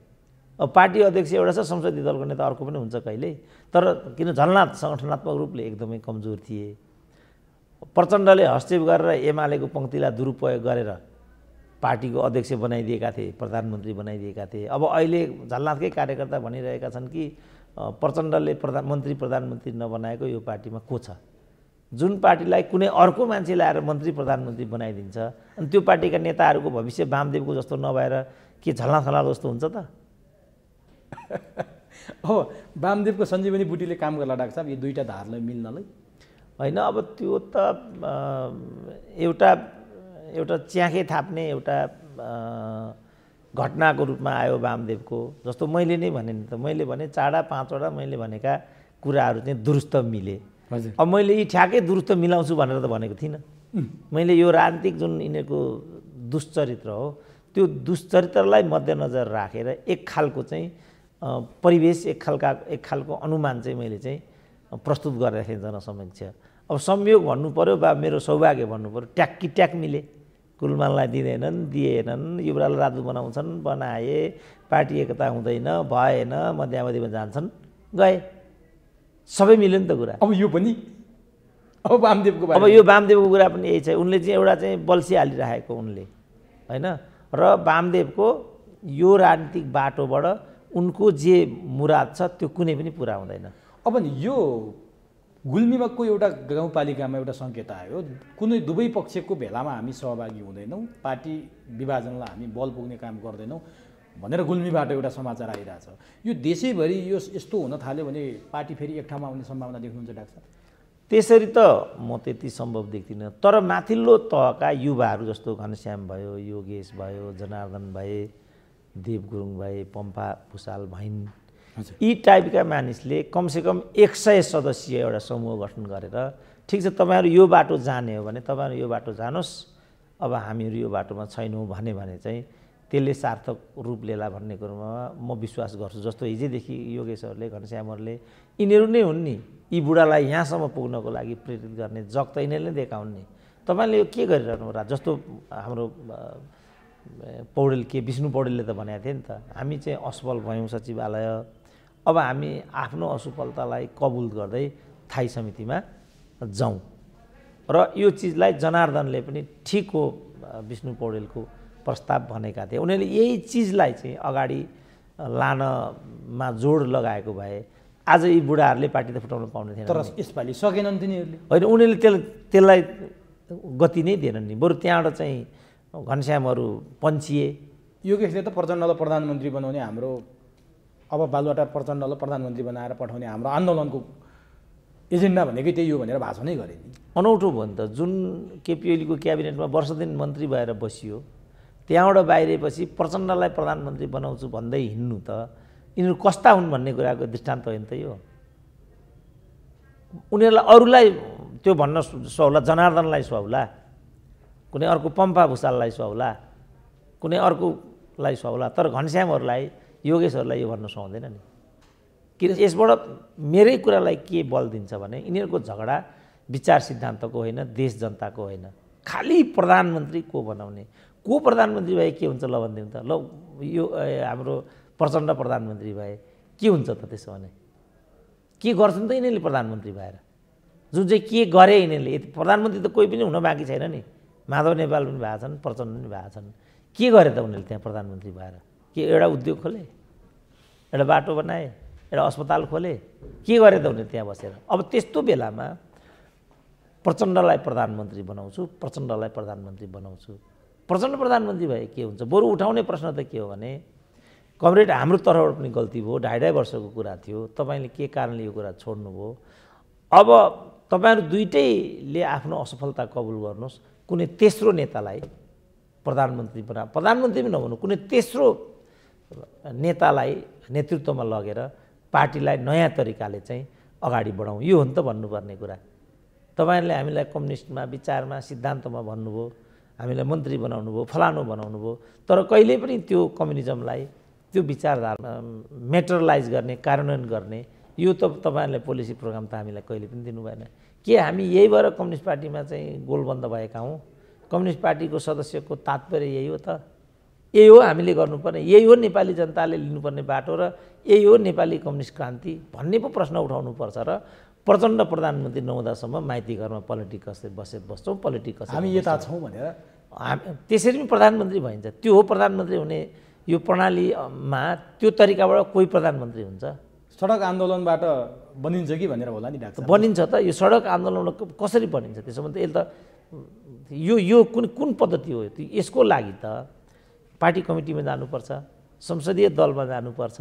अब पार्टी अध्यक्ष एउटा छ संसदीय दलको नेता अर्को पनि हुन्छ कहिले तर किन झलनाथ सङ्गठनात्मक रूपले एकदमै कमजोर थिए प्रचण्डले हस्तक्षेप गरेर एमालेको पङ्क्तिलाई दुरुपयोग गरेर पार्टीको अध्यक्ष बनाइदिएका थिए प्रधानमन्त्री बनाइदिएका थिए अब अहिले झलनाथकै कार्यकर्ता भनिरहेका छन् कि प्रचण्डले प्रधानमन्त्री प्रधानमन्त्री नबनाएको यो पार्टीमा को छ जुन पार्टीलाई कुनै अर्को मान्छे ल्याएर मन्त्री प्रधानमन्त्री बनाइदिन्छ अनि त्यो पार्टीका नेताहरूको भविष्य वामदेवको जस्तो नभएर के झल्लाखला जस्तो हुन्छ त *laughs* हो वामदेवको सञ्जीवनी बुटीले काम गर्न डाएको छ यो दुईवटा धारलाई मिल्नलाई होइन अब त्यो त एउटा एउटा च्याखे थाप्ने एउटा घटनाको रूपमा आयो वामदेवको जस्तो मैले नै भने नि त मैले भने चारवटा पाँचवटा मैले भनेका कुराहरू चाहिँ दुरुस्त मिले हजुर अब मैले यी ठ्याकै दुरुस्त मिलाउँछु भनेर त भनेको थिइनँ मैले यो राजनीतिक जुन यिनीहरूको दुश्चरित्र हो त्यो दुश्चरित्रलाई मध्यनजर राखेर रा, एक खालको चाहिँ परिवेश एक खालका एक खालको अनुमान चाहिँ मैले चाहिँ प्रस्तुत गर्दाखेरि जनसमक्ष अब संयोग भन्नु पऱ्यो वा मेरो सौभाग्य भन्नु पऱ्यो ट्याक्की ट्याक मिले गुलमानलाई दिँदैनन् दिएनन् युवराज राजु बनाउँछन् बनाए पार्टी एकता हुँदैन भएन मध्यावधिमा जान्छन् गए सबै मिल्यो नि त कुरा अब यो पनि अब वामदेवको अब यो वामदेवको कुरा पनि यही छ उनले चाहिँ एउटा चाहिँ बल्छी हालिराखेको उनले होइन र वामदेवको यो राजनीतिक बाटोबाट उनको जे मुराद छ त्यो कुनै पनि पुरा हुँदैन अब यो गुल्मीबागको एउटा गाउँपालिकामा एउटा सङ्केत आयो कुनै दुवै पक्षको भेलामा हामी सहभागी हुँदैनौँ पार्टी विभाजनलाई हामी बल पुग्ने काम गर्दैनौँ भनेर गुल्मीबाट एउटा समाचार आइरहेछ यो देशैभरि यो यस्तो हुन थाल्यो भने पार्टी फेरि एक ठाउँमा आउने सम्भावना देख्नुहुन्छ डाक्टर त्यसरी त म त्यति सम्भव देख्दिनँ तर माथिल्लो तहका युवाहरू जस्तो घनश्याम भयो योगेश भयो जनार्दन भए देव गुरुङ भए पम्पा भुषाल भइन् यी टाइपका मानिसले कमसेकम एक सय सदस्यीय एउटा समूह गठन गरेर ठिक छ तपाईँहरू यो बाटो जाने हो भने तपाईँहरू यो बाटो जानुहोस् अब हामीहरू यो बाटोमा छैनौँ भने भने चाहिँ त्यसले सार्थक रूप लिएला भन्ने कुरोमा म विश्वास गर्छु जस्तो हिजैदेखि योगेशहरूले घनश्यामहरूले यिनीहरू नै हुन् नि यी बुढालाई यहाँसम्म पुग्नको लागि प्रेरित गर्ने जग त यिनीहरूले देखाउन् नि तपाईँले यो के गरिरहनु होला जस्तो हाम्रो पौडेल के विष्णु पौडेलले त भनेको थिएँ नि त हामी चाहिँ असफल भयौँ सचिवालय अब हामी आफ्नो असफलतालाई कबुल गर्दै थाई समितिमा जाउँ र यो चिजलाई जनार्दनले पनि ठिक हो विष्णु पौडेलको प्रस्ताव भनेका थिए उनीहरूले यही चिजलाई चाहिँ अगाडि लानमा जोड लगाएको भए आज यी बुढाहरूले पार्टी त फुटाउन पाउने थिएन तर यसपालि सकेनन् तिनीहरूले होइन उनीहरूले त्यस त्यसलाई गति नै दिएनन् नि बरु त्यहाँबाट चाहिँ घनश्यामहरू पन्चिए योगेशले त प्रचण्डलाई प्रधानमन्त्री बनाउने हाम्रो अब बालुवाटा प्रचण्डलाई प्रधानमन्त्री बनाएर पठाउने हाम्रो आन्दोलनको एजेन्डा भनेकै त्यही हो भनेर भाषणै गरे नि अनौठो भयो नि त जुन केपिओलीको क्याबिनेटमा दिन मन्त्री भएर बसियो त्यहाँबाट बाहिरेपछि प्रचण्डलाई प्रधानमन्त्री बनाउँछु भन्दै हिँड्नु त यिनीहरू कस्ता हुन् भन्ने कुराको दृष्टान्त होइन त यो उनीहरूलाई अरूलाई त्यो भन्न सुहाउला जनार्दनलाई सुहाउला कुनै अर्को पम्पा भूषाललाई सुहाउला कुनै अर्कोलाई सुहाउला तर घनश्यामहरूलाई योगेशहरूलाई यो भन्न सुहाउँदैन नि किन यसबाट मेरै कुरालाई के बल दिन्छ भने यिनीहरूको झगडा विचार सिद्धान्तको होइन देश जनताको होइन खालि प्रधानमन्त्री को बनाउने को प्रधानमन्त्री भए के हुन्छ ल भनिदिउँ त ल यो हाम्रो प्रचण्ड प्रधानमन्त्री भए के हुन्छ त त्यसो भने के गर्छन् त यिनीहरूले प्रधानमन्त्री भएर जुन चाहिँ के गरे यिनीहरूले यति प्रधानमन्त्री त कोही पनि हुन बाँकी छैन नि माधव नेपाल पनि भएको छन् प्रचण्ड पनि भएको के गरे त उनीहरूले त्यहाँ प्रधानमन्त्री भएर के एउटा उद्योग खोले एउटा बाटो बनाए एउटा अस्पताल खोले के गरे त उनीहरू त्यहाँ बसेर अब त्यस्तो बेलामा प्रचण्डलाई प्रधानमन्त्री बनाउँछु प्रचण्डलाई प्रधानमन्त्री बनाउँछु प्रचण्ड प्रधानमन्त्री भए के हुन्छ बरु उठाउने प्रश्न त के हो भने कमरेड हाम्रो तर्फबाट पनि गल्ती भयो ढाई ढाई वर्षको कुरा थियो तपाईँले के कारणले यो कुरा छोड्नुभयो अब तपाईँहरू दुइटैले आफ्नो असफलता कबुल गर्नुहोस् कुनै तेस्रो नेतालाई प्रधानमन्त्री बना प्रधानमन्त्री पनि नभनु कुनै तेस्रो नेतालाई नेतृत्वमा लगेर पार्टीलाई नयाँ तरिकाले चाहिँ अगाडि बढाउँ यो हो नि त भन्नुपर्ने कुरा तपाईँहरूले हामीलाई कम्युनिस्टमा विचारमा सिद्धान्तमा भन्नुभयो हामीलाई मन्त्री बनाउनु भयो फलानु बनाउनु भयो तर कहिले पनि त्यो कम्युनिजमलाई त्यो विचारधारा मेटरलाइज गर्ने कार्यान्वयन गर्ने यो त तपाईँहरूले पोलिसी प्रोग्राम त हामीलाई कहिले पनि दिनु भएन के हामी यही भएर कम्युनिस्ट पार्टीमा चाहिँ गोलबन्द भएका हौँ कम्युनिस्ट पार्टीको सदस्यको तात्पर्य यही हो त यही हो हामीले गर्नुपर्ने यही हो नेपाली जनताले लिनुपर्ने बाटो र यही हो नेपाली कम्युनिस्ट क्रान्ति भन्ने पो प्रश्न उठाउनुपर्छ र प्रचण्ड प्रधानमन्त्री नहुँदासम्म माइती घरमा पोलिटिक कसरी बसेर बस्छौँ पोलिटिक कसरी हामी यता छौँ भनेर त्यसरी पनि प्रधानमन्त्री भइन्छ त्यो हो प्रधानमन्त्री हुने यो प्रणालीमा त्यो तरिकाबाट कोही प्रधानमन्त्री हुन्छ सडक आन्दोलनबाट बनिन्छ कि भनेर होला नि बनिन्छ त यो सडक आन्दोलन कसरी बनिन्छ त्यसो भने त यसले त यो यो कुन कुन पद्धति हो यसको लागि त पार्टी कमिटीमा जानुपर्छ संसदीय दलमा जानुपर्छ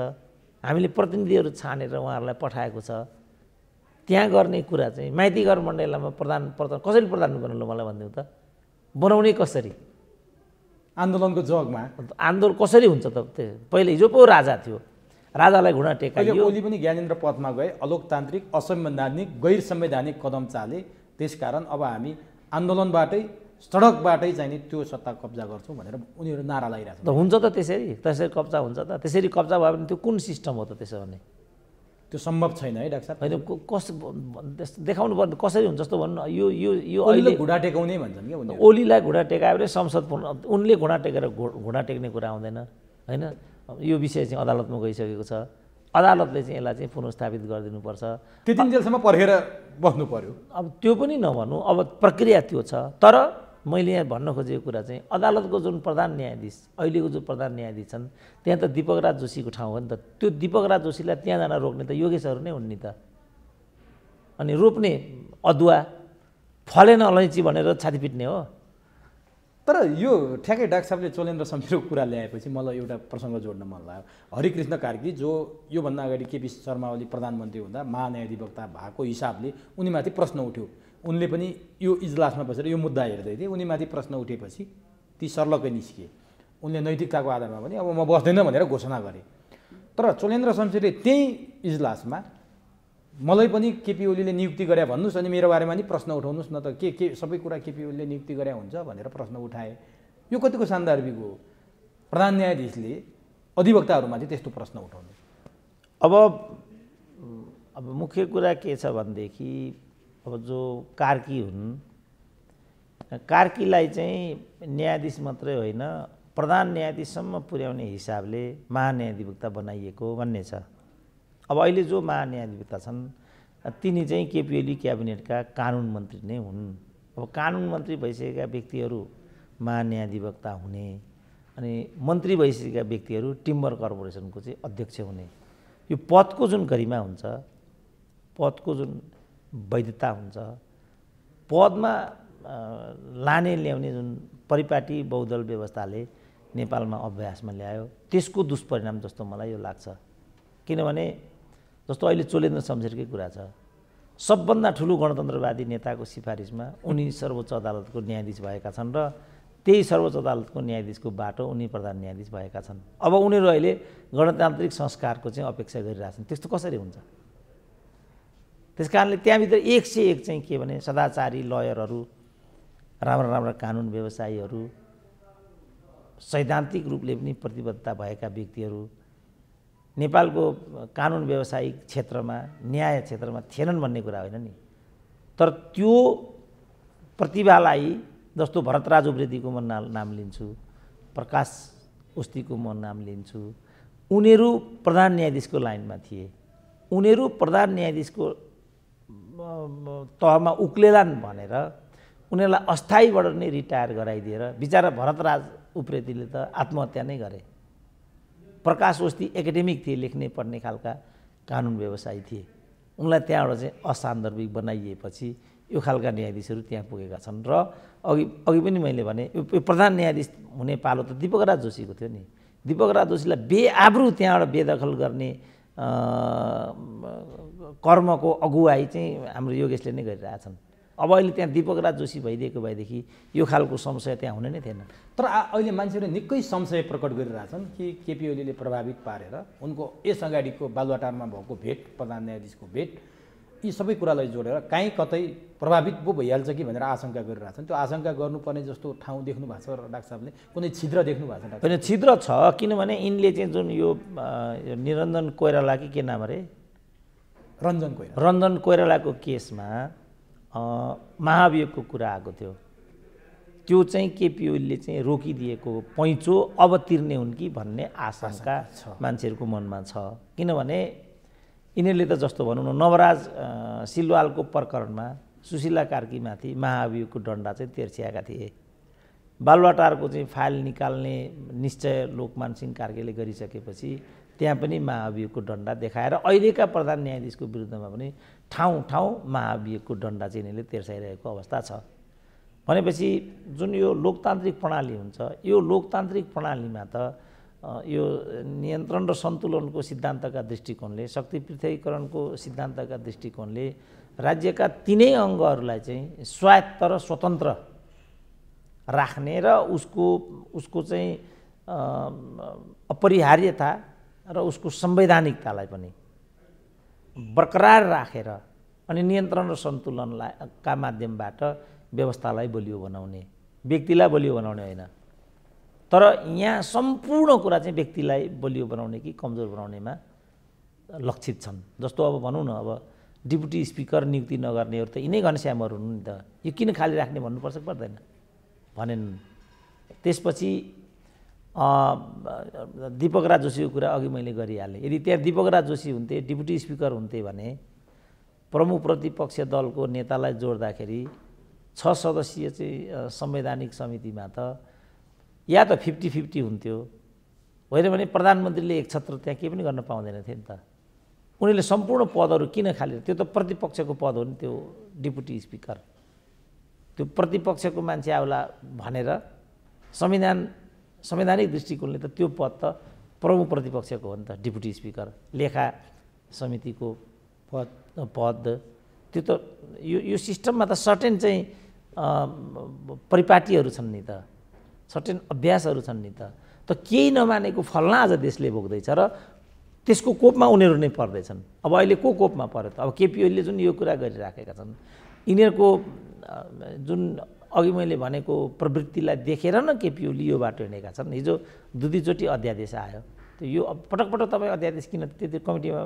हामीले प्रतिनिधिहरू छानेर उहाँहरूलाई पठाएको छ त्यहाँ गर्ने कुरा चाहिँ माइती घर मण्डलामा प्रधान प्रधान कसरी प्रदान गर्नु मलाई भनिदिउँ त बनाउने कसरी आन्दोलनको जगमा आन्दोलन कसरी हुन्छ त त्यो पहिले हिजो पो राजा थियो राजालाई घुँडा टेकायो ओली पनि ज्ञानेन्द्र पदमा गए अलोकतान्त्रिक असंवैधानिक गैर संवैधानिक कदम चाले त्यसकारण अब हामी आन्दोलनबाटै सडकबाटै चाहिँ नि त्यो सत्ता कब्जा गर्छौँ भनेर उनीहरू नारा लगाइरहेको छ हुन्छ त त्यसरी त्यसरी कब्जा हुन्छ त त्यसरी कब्जा भयो भने त्यो कुन सिस्टम हो त त्यसो भने त्यो सम्भव छैन है डाक्टर साहब होइन कस देखाउनु पर्ने कसरी हुन्छ जस्तो भन्नु यो यो यो अहिले घुँडा टेकाउने भन्छन् क्या ओलीलाई घुँडा टेकायो भने संसद उनले घुँडा टेकेर घुँडा टेक्ने कुरा आउँदैन होइन यो विषय चाहिँ अदालतमा गइसकेको छ अदालतले चाहिँ यसलाई चाहिँ पुनर्स्थापित गरिदिनुपर्छ त्यति जेलसम्म पर्खेर बस्नु पर्यो अब त्यो पनि नभन्नु अब प्रक्रिया त्यो छ तर मैले यहाँ भन्न खोजेको कुरा चाहिँ अदालतको जुन प्रधान न्यायाधीश अहिलेको जो प्रधान न्यायाधीश छन् त्यहाँ त राज जोशीको ठाउँ हो नि त त्यो राज जोशीलाई त्यहाँ जान रोक्ने त योगेशहरू नै हुन् नि त अनि रोप्ने अदुवा फलेन अलैँची भनेर छाती पिट्ने हो तर यो ठ्याक्कै डाक्टर साहबले चोलेन्द्र समीरको कुरा ल्याएपछि मलाई एउटा प्रसङ्ग जोड्न मन लाग्यो हरिकृष्ण कार्की जो योभन्दा अगाडि केपी शर्मा ओली प्रधानमन्त्री हुँदा महान्यायाधिवक्ता भएको हिसाबले उनीमाथि प्रश्न उठ्यो उनले पनि यो इजलासमा बसेर यो मुद्दा हेर्दै थिए उनीमाथि प्रश्न उठेपछि ती सर्लकै निस्किए उनले नैतिकताको आधारमा पनि अब म बस्दैन भनेर घोषणा गरे तर चोलेन्द्र शमशेरले त्यही इजलासमा मलाई पनि केपी ओलीले नियुक्ति गरे भन्नुहोस् अनि मेरो बारेमा नि प्रश्न उठाउनुहोस् न त के के सबै कुरा केपी ओलीले नियुक्ति गरे हुन्छ भनेर प्रश्न उठाए यो कतिको सान्दर्भिक हो प्रधान न्यायाधीशले अधिवक्ताहरूमाथि त्यस्तो प्रश्न उठाउनु अब अब मुख्य कुरा के छ भनेदेखि अब जो कार्की हुन् कार्कीलाई चाहिँ न्यायाधीश मात्रै होइन प्रधान न्यायाधीशसम्म पुर्याउने हिसाबले महान्यायाधिवक्ता बनाइएको भन्ने छ अब अहिले जो महान्यायाधिवक्ता छन् तिनी चाहिँ केपिओली क्याबिनेटका कानुन मन्त्री नै हुन् अब कानुन मन्त्री भइसकेका व्यक्तिहरू महान्यायाधिवक्ता हुने अनि मन्त्री भइसकेका व्यक्तिहरू टिम्बर कर्पोरेसनको चाहिँ अध्यक्ष हुने यो पदको जुन गरिमा हुन्छ पदको जुन वैधता हुन्छ पदमा लाने ल्याउने जुन परिपाटी बहुदल व्यवस्थाले नेपालमा अभ्यासमा ल्यायो त्यसको दुष्परिणाम जस्तो मलाई यो लाग्छ किनभने जस्तो अहिले चोलेन्द्र शमशेरकै कुरा छ सबभन्दा ठुलो गणतन्त्रवादी नेताको सिफारिसमा उनी सर्वोच्च अदालतको न्यायाधीश भएका छन् र त्यही सर्वोच्च अदालतको न्यायाधीशको बाटो उनी प्रधान न्यायाधीश भएका छन् अब उनीहरू अहिले गणतान्त्रिक संस्कारको चाहिँ अपेक्षा गरिरहेछन् त्यस्तो कसरी हुन्छ त्यस कारणले त्यहाँभित्र एक सय एक चाहिँ के भने सदाचारी लयरहरू राम्रा राम्रा कानुन व्यवसायीहरू सैद्धान्तिक रूपले पनि प्रतिबद्धता भएका व्यक्तिहरू नेपालको कानुन व्यवसायिक क्षेत्रमा न्याय क्षेत्रमा थिएनन् भन्ने कुरा होइन नि तर त्यो प्रतिभालाई जस्तो भरतराज उप्रेतीको म ना नाम लिन्छु प्रकाश उस्तीको म नाम लिन्छु उनीहरू प्रधान न्यायाधीशको लाइनमा थिए उनीहरू प्रधान न्यायाधीशको तहमा उक्लेलान् भनेर उनीहरूलाई अस्थायीबाट नै रिटायर गराइदिएर बिचरा भरतराज उप्रेतीले त आत्महत्या नै गरे प्रकाश ओस्ती एकाडेमिक थिए लेख्ने पढ्ने खालका कानुन व्यवसायी थिए उनलाई त्यहाँबाट चाहिँ असान्दर्भिक बनाइएपछि यो खालका न्यायाधीशहरू त्यहाँ पुगेका छन् र अघि अघि पनि मैले भने यो प्रधान न्यायाधीश हुने पालो त दीपकराज जोशीको थियो नि दीपकराज जोशीलाई बेआब्रु त्यहाँबाट बेदखल गर्ने कर्मको अगुवाई चाहिँ हाम्रो योगेशले नै गरिरहेछन् अब अहिले त्यहाँ दिपक राज जोशी भइदिएको भएदेखि यो खालको संशय त्यहाँ हुने नै थिएन तर अहिले मान्छेहरूले निकै संशय प्रकट गरिरहेछन् कि केपी ओलीले प्रभावित पारेर उनको यस अगाडिको बालुवाटारमा भएको भेट प्रधान न्यायाधीशको भेट यी सबै कुरालाई जोडेर काहीँ कतै प्रभावित पो भइहाल्छ कि भनेर आशंका गरिरहेछन् त्यो आशंका गर्नुपर्ने जस्तो ठाउँ देख्नु भएको छ डाक्टर साहबले कुनै छिद्र देख्नु भएको छ होइन छिद्र छ किनभने यिनले चाहिँ जुन यो निरञ्जन कोइराला कि के नाम अरे रञ्जन कोइराला रञ्जन कोइरालाको केसमा महाभियोगको कुरा आएको थियो त्यो चाहिँ केपी ओलीले चाहिँ रोकिदिएको पैँचो अब तिर्ने हुन् कि भन्ने आशंका छ मान्छेहरूको मनमा छ किनभने यिनीहरूले त जस्तो भनौँ न नवराज सिलवालको प्रकरणमा सुशीला कार्कीमाथि महाभियोगको डन्डा चाहिँ तेर्स्याएका थिए बालुवाटारको चाहिँ फाइल निकाल्ने निश्चय लोकमान सिंह कार्कीले गरिसकेपछि त्यहाँ पनि महाअभियोगको डन्डा देखाएर अहिलेका प्रधान न्यायाधीशको विरुद्धमा पनि ठाउँ ठाउँ महाभियोगको डन्डा चाहिँ यिनीहरूले तेर्साइरहेको अवस्था छ भनेपछि जुन यो लोकतान्त्रिक प्रणाली हुन्छ यो लोकतान्त्रिक प्रणालीमा त यो नियन्त्रण र सन्तुलनको सिद्धान्तका दृष्टिकोणले शक्ति पृथ्वीकरणको सिद्धान्तका दृष्टिकोणले राज्यका तिनै अङ्गहरूलाई चाहिँ स्वायत्त र स्वतन्त्र राख्ने र उसको उसको चाहिँ अपरिहार्यता र उसको संवैधानिकतालाई पनि बरकरार राखेर अनि नियन्त्रण र सन्तुलनलाई का माध्यमबाट व्यवस्थालाई बलियो बनाउने व्यक्तिलाई बलियो बनाउने होइन तर यहाँ सम्पूर्ण कुरा चाहिँ व्यक्तिलाई बलियो बनाउने कि कमजोर बनाउनेमा लक्षित छन् जस्तो अब भनौँ न अब डिपुटी स्पिकर नियुक्ति नगर्नेहरू त यिनै घनश्यामहरू हुनु नि त यो किन खाली राख्ने भन्नुपर्छ पर्दैन भनेन् त्यसपछि दिपकराज जोशीको कुरा अघि मैले गरिहालेँ यदि त्यहाँ दिपकराज जोशी हुन्थे डिप्युटी स्पिकर हुन्थे भने प्रमुख प्रतिपक्ष दलको नेतालाई जोड्दाखेरि छ सदस्यीय चाहिँ संवैधानिक समितिमा त या त फिफ्टी फिफ्टी हुन्थ्यो होइन भने प्रधानमन्त्रीले एक छत्र त्यहाँ केही पनि गर्न पाउँदैन थिए नि त उनीहरूले सम्पूर्ण पदहरू किन खाले त्यो त प्रतिपक्षको पद हो नि त्यो डिपुटी स्पिकर त्यो प्रतिपक्षको मान्छे आउला भनेर संविधान संवैधानिक दृष्टिकोणले त त्यो पद त प्रमुख प्रतिपक्षको हो नि त डिपुटी स्पिकर लेखा समितिको पद पद त्यो त यो यो सिस्टममा त सर्टेन चाहिँ परिपाटीहरू छन् नि त सर्टेन अभ्यासहरू छन् नि त त केही नमानेको फलना आज देशले भोग्दैछ र त्यसको कोपमा उनीहरू नै पर्दैछन् अब अहिले को कोपमा पर्यो त अब केपिओले जुन यो कुरा गरिराखेका छन् यिनीहरूको जुन अघि मैले भनेको प्रवृत्तिलाई देखेर न केपिओली यो बाटो हिँडेका छन् हिजो दुईचोटि अध्यादेश आयो त्यो यो पटक पटक तपाईँ अध्यादेश किन त्यति कमिटीमा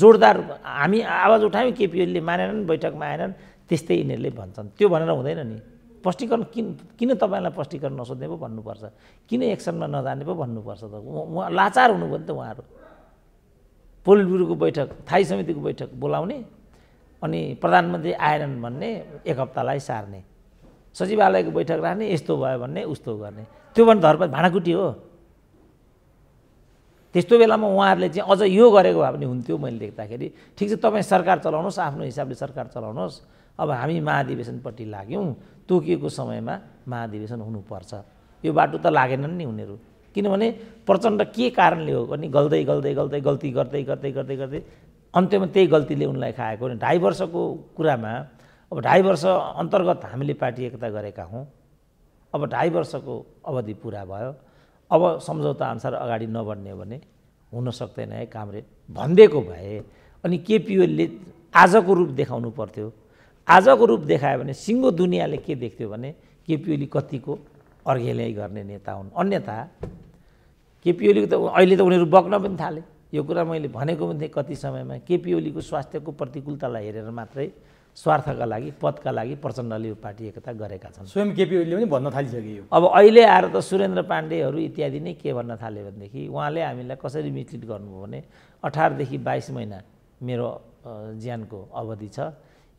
जोरदार हामी आवाज उठायौँ केपिओलीले मानेनन् बैठकमा आएनन् त्यस्तै यिनीहरूले भन्छन् त्यो भनेर हुँदैन नि स्पष्टीकरण किन किन तपाईँलाई स्पष्टीकरण नसोध्ने पो भन्नुपर्छ किन एक्सनमा नजाने पो भन्नुपर्छ त उहाँ लाचार हुनुभयो नि त उहाँहरू पोलिट ब्युरोको बैठक थाई समितिको बैठक बोलाउने अनि प्रधानमन्त्री आएनन् भन्ने एक हप्तालाई सार्ने सचिवालयको बैठक राख्ने यस्तो भयो भन्ने उस्तो गर्ने त्यो पनि धर्म भाँडाकुटी हो त्यस्तो बेलामा उहाँहरूले चाहिँ अझ यो गरेको भए पनि हुन्थ्यो मैले देख्दाखेरि ठिक छ तपाईँ सरकार चलाउनुहोस् आफ्नो हिसाबले सरकार चलाउनुहोस् अब हामी महाधिवेशनपट्टि लाग्यौँ तोकिएको समयमा महाधिवेशन हुनुपर्छ यो बाटो त लागेनन् नि उनीहरू किनभने प्रचण्ड के कारणले हो भने गल्दै गल्दै गल्दै गल्ती गर्दै गर्दै गर्दै गर्दै अन्त्यमा त्यही गल्तीले उनलाई खाएको ढाई वर्षको कुरामा अब ढाई वर्ष अन्तर्गत हामीले पार्टी एकता गरेका हौँ अब ढाई वर्षको अवधि पुरा भयो अब सम्झौता अनुसार अगाडि नबढ्ने भने हुन सक्दैन है कामरेड भनिदिएको भए अनि केपिओले आजको रूप देखाउनु पर्थ्यो आजको रूप देखायो भने सिङ्गो दुनियाँले के देख्थ्यो भने केपिओली कतिको अर्घेलै गर्ने नेता हुन् अन्यथा केपिओलीको त अहिले त उनीहरू बग्न पनि थाले यो कुरा मैले भनेको पनि थिएँ कति समयमा केपिओलीको स्वास्थ्यको प्रतिकूलतालाई हेरेर मात्रै स्वार्थका लागि पदका लागि प्रचण्डले यो पार्टी एकता गरेका छन् स्वयं केपी ओलीले पनि भन्न थालिसक्यो अब अहिले आएर त सुरेन्द्र पाण्डेहरू इत्यादि नै के भन्न थाल्यो भनेदेखि उहाँले हामीलाई कसरी मिसलिड गर्नुभयो भने अठारदेखि बाइस महिना मेरो ज्यानको अवधि छ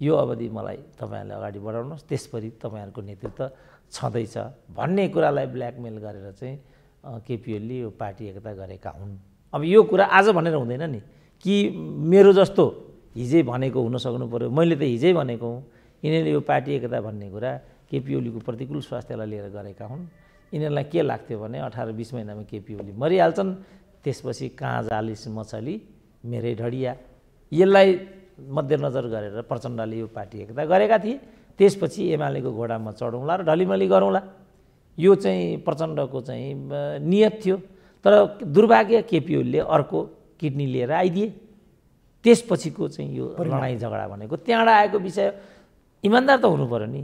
यो अवधि मलाई तपाईँहरूले अगाडि बढाउनुहोस् त्यसपछि तपाईँहरूको नेतृत्व छँदैछ भन्ने कुरालाई ब्ल्याकमेल गरेर चाहिँ केपी ओलीले यो पार्टी एकता गरेका हुन् अब यो कुरा आज भनेर हुँदैन नि कि मेरो जस्तो हिजै भनेको हुन सक्नु पऱ्यो मैले त हिजै भनेको हुँ यिनीहरूले यो पार्टी एकता भन्ने कुरा केपी ओलीको प्रतिकूल स्वास्थ्यलाई लिएर गरेका हुन् यिनीहरूलाई के लाग्थ्यो भने अठार बिस महिनामा केपी ओली मरिहाल्छन् त्यसपछि कहाँ जालिस मछली मेरै ढडिया यसलाई मध्यनजर गरेर प्रचण्डले यो पार्टी एकता गरेका थिए त्यसपछि एमालेको घोडामा चढौँला र ढलिमली गरौँला यो चाहिँ प्रचण्डको चाहिँ नियत थियो तर दुर्भाग्य केपी अर्को किडनी लिएर आइदिए त्यसपछिको चाहिँ यो लडाइँ झगडा भनेको त्यहाँबाट आएको विषय इमान्दार त हुनु पऱ्यो नि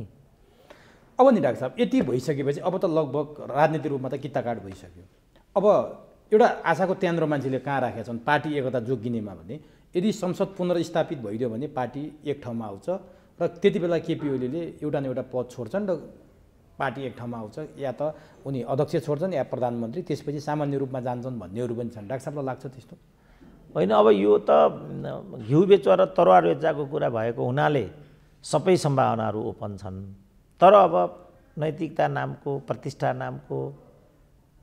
अब नि डाक्टर साहब यति भइसकेपछि अब त लगभग राजनीतिक रूपमा त किताकाट भइसक्यो अब एउटा आशाको त्यान्द्रो मान्छेले कहाँ राखेका छन् पार्टी एकता जोगिनेमा भने यदि संसद पुनर्स्थापित भइदियो भने पार्टी एक ठाउँमा आउँछ र त्यति बेला केपी ओलीले एउटा न एउटा पद छोड्छन् र पार्टी एक ठाउँमा आउँछ या त उनी अध्यक्ष छोड्छन् या प्रधानमन्त्री त्यसपछि सामान्य रूपमा जान्छन् भन्नेहरू पनि छन् डाक्टर साहबलाई लाग्छ त्यस्तो होइन अब यो त घिउ बेचुवा र तरवार बेच्जाको कुरा भएको हुनाले सबै सम्भावनाहरू ओपन छन् तर अब नैतिकता नामको प्रतिष्ठा नामको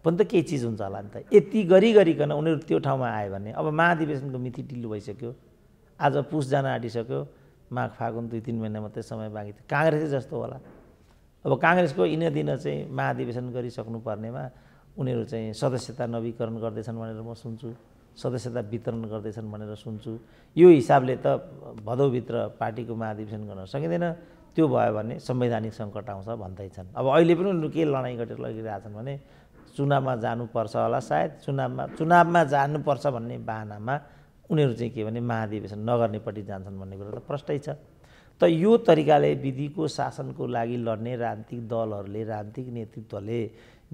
पनि त केही चिज हुन्छ होला नि त यति गरी गरिकन उनीहरू त्यो ठाउँमा आयो भने अब महाधिवेशनको मिति ढिलो भइसक्यो आज पुस जान आँटिसक्यो माघ फागुन दुई तिन महिना मात्रै समय बाँकी थियो काङ्ग्रेसै जस्तो होला अब काङ्ग्रेसको दिन चाहिँ महाधिवेशन पर्नेमा उनीहरू चाहिँ सदस्यता नवीकरण गर्दैछन् भनेर म सुन्छु सदस्यता वितरण गर्दैछन् भनेर सुन्छु यो हिसाबले त भदौभित्र पार्टीको महाधिवेशन गर्न सकिँदैन त्यो भयो भने संवैधानिक सङ्कट आउँछ भन्दैछन् अब अहिले पनि उनीहरू के लडाइँ गरेर लगिरहेछन् भने चुनावमा जानुपर्छ होला सायद चुनावमा चुनावमा जानुपर्छ भन्ने बाहनामा उनीहरू चाहिँ के भने महाधिवेशन नगर्नेपट्टि जान्छन् भन्ने कुरा त प्रष्टै छ त यो तरिकाले विधिको शासनको लागि लड्ने राजनीतिक दलहरूले राजनीतिक नेतृत्वले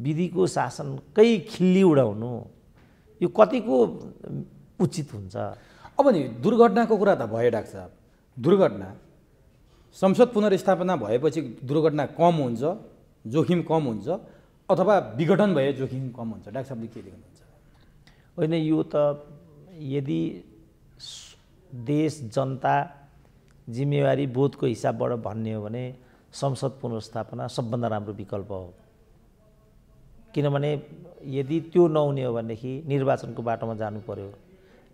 विधिको शासनकै खिल्ली उडाउनु यो कतिको उचित हुन्छ अब नि दुर्घटनाको कुरा त भयो डाक्टर साहब दुर्घटना संसद पुनर्स्थापना भएपछि दुर्घटना कम हुन्छ जोखिम कम हुन्छ अथवा विघटन भए जोखिम कम हुन्छ डाक्टर साहबले के लेख्नुहुन्छ होइन यो त यदि देश जनता जिम्मेवारी बोधको हिसाबबाट भन्ने हो भने संसद पुनर्स्थापना सबभन्दा राम्रो विकल्प हो किनभने यदि त्यो नहुने हो भनेदेखि निर्वाचनको बाटोमा जानु पर्यो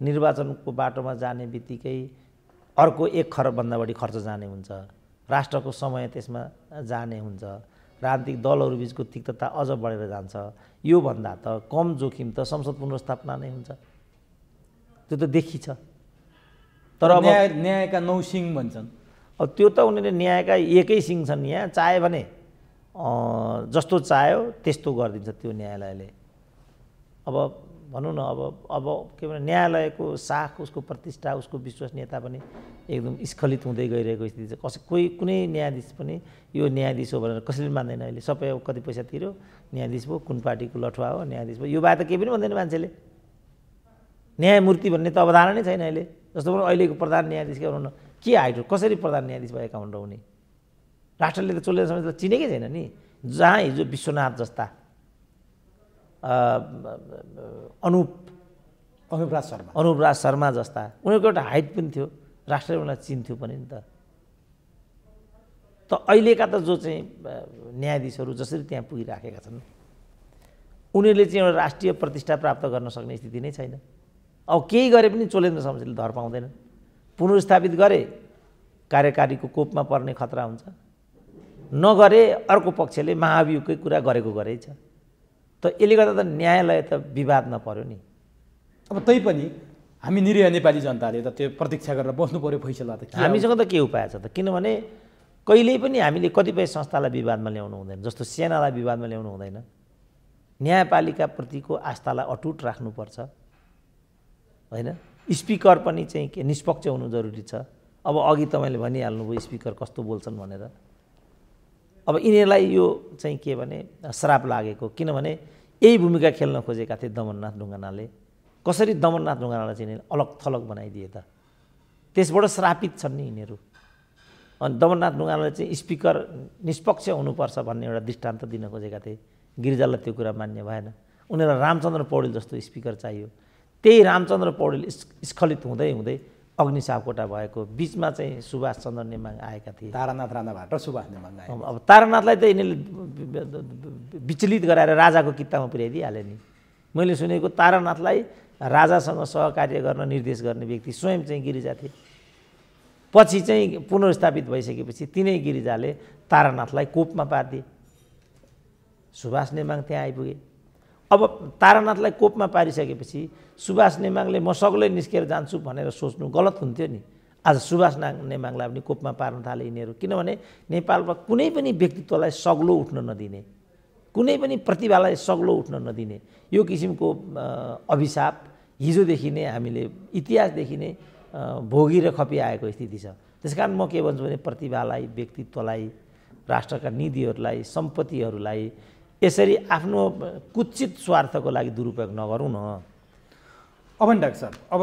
निर्वाचनको बाटोमा जाने बित्तिकै अर्को एक खरबभन्दा बढी खर्च जाने हुन्छ राष्ट्रको समय त्यसमा जाने हुन्छ राजनीतिक दलहरू बिचको तिक्तता अझ बढेर जान्छ योभन्दा त कम जोखिम त संसद पुनर्स्थापना नै हुन्छ त्यो त देखिन्छ तर अब न्याय न्यायका नौ सिंह भन्छन् अब त्यो त उनीहरूले न्यायका एकै सिंह छन् यहाँ चाहे भने जस्तो चाह्यो त्यस्तो गरिदिन्छ त्यो न्यायालयले अब भनौँ न अब अब के भने न्यायालयको साख उसको प्रतिष्ठा उसको विश्वसनीयता पनि एकदम स्खलित हुँदै गइरहेको स्थिति छ कसै कोही कुनै न्यायाधीश पनि यो न्यायाधीश हो भनेर कसैले मान्दैन अहिले सबै अब कति पैसा तिर्यो न्यायाधीश भयो कुन पार्टीको लठुवा हो न्यायाधीश भयो यो बाहेक त केही पनि भन्दैन मान्छेले न्यायमूर्ति भन्ने त अवधारणै छैन अहिले जस्तो भनौँ अहिलेको प्रधान न्यायाधीश के भनौँ न के हाइट कसरी प्रधान न्यायाधीश भएका हुन् र उनी राष्ट्रले त चोलेर समेत चिनेकै छैन नि जहाँ हिजो विश्वनाथ जस्ता अनुप अनुपराज शर्मा अनुपराज शर्मा जस्ता उनीहरूको एउटा हाइट पनि थियो राष्ट्रले उनीहरूलाई चिन्थ्यो पनि नि त त अहिलेका त जो चाहिँ न्यायाधीशहरू जसरी त्यहाँ पुगिराखेका छन् उनीहरूले चाहिँ एउटा राष्ट्रिय प्रतिष्ठा प्राप्त गर्न सक्ने स्थिति नै छैन अब केही गरे पनि चोलेन्द्र समस्याले धर पाउँदैनन् पुनर्स्थापित गरे कार्यकारीको कोपमा पर्ने खतरा हुन्छ नगरे अर्को पक्षले महाभियोगकै कुरा गरेको गरेछ त यसले गर्दा त न्यायालय त विवाद नपऱ्यो नि अब तैपनि हामी निरीह नेपाली जनताले त त्यो प्रतीक्षा गरेर बस्नु पऱ्यो फैसला त हामीसँग त के उपाय छ त किनभने कहिल्यै पनि हामीले कतिपय संस्थालाई विवादमा ल्याउनु हुँदैन जस्तो सेनालाई विवादमा ल्याउनु हुँदैन न्यायपालिकाप्रतिको आस्थालाई अटुट राख्नुपर्छ होइन स्पिकर पनि चाहिँ के निष्पक्ष हुनु जरुरी छ अब अघि तपाईँले भनिहाल्नुभयो स्पिकर कस्तो बोल्छन् भनेर अब यिनीहरूलाई यो चाहिँ के भने श्राप लागेको किनभने यही भूमिका खेल्न खोजेका थिए दमननाथ ढुङ्गानाले कसरी दमननाथ ढुङ्गानालाई चाहिँ अलग थलग बनाइदिए त त्यसबाट श्रापित छन् नि यिनीहरू अनि दमननाथ ढुङ्गानाले चाहिँ स्पिकर निष्पक्ष हुनुपर्छ भन्ने एउटा दृष्टान्त दिन खोजेका थिए गिरिजालाई त्यो कुरा मान्य भएन उनीहरूलाई रामचन्द्र पौडेल जस्तो स्पिकर चाहियो त्यही रामचन्द्र पौडेल स्खलित हुँदै हुँदै अग्निसापकोटा भएको बिचमा चाहिँ सुभाष चन्द्र नेमाङ आएका थिए तारानाथ राणाबाट सुभाष नेमाङ अब तारानाथलाई त यिनीहरूले विचलित गराएर राजाको कित्तामा पुर्याइदिइहाले नि मैले सुनेको तारानाथलाई राजासँग सहकार्य गर्न निर्देश गर्ने व्यक्ति स्वयं चाहिँ गिरिजा थिए पछि चाहिँ पुनर्स्थापित भइसकेपछि तिनै गिरिजाले तारानाथलाई कोपमा पारिदिए सुभाष नेमाङ त्यहाँ आइपुगे अब तारानाथलाई कोपमा पारिसकेपछि सुभाष नेमाङले म सग्लै निस्केर जान्छु भनेर सोच्नु गलत हुन्थ्यो नि आज सुभाष ना नेमाङलाई पनि कोपमा पार्न थाले यिनीहरू किनभने नेपालमा कुनै पनि व्यक्तित्वलाई सग्लो उठ्न नदिने कुनै पनि प्रतिभालाई सग्लो उठ्न नदिने यो किसिमको अभिशाप हिजोदेखि नै हामीले इतिहासदेखि नै भोगी र खपिआएको स्थिति छ त्यस कारण म के भन्छु भने प्रतिभालाई व्यक्तित्वलाई राष्ट्रका निधिहरूलाई सम्पत्तिहरूलाई यसरी आफ्नो कुचित स्वार्थको लागि दुरुपयोग नगरौँ न अब डाक्टर साहब अब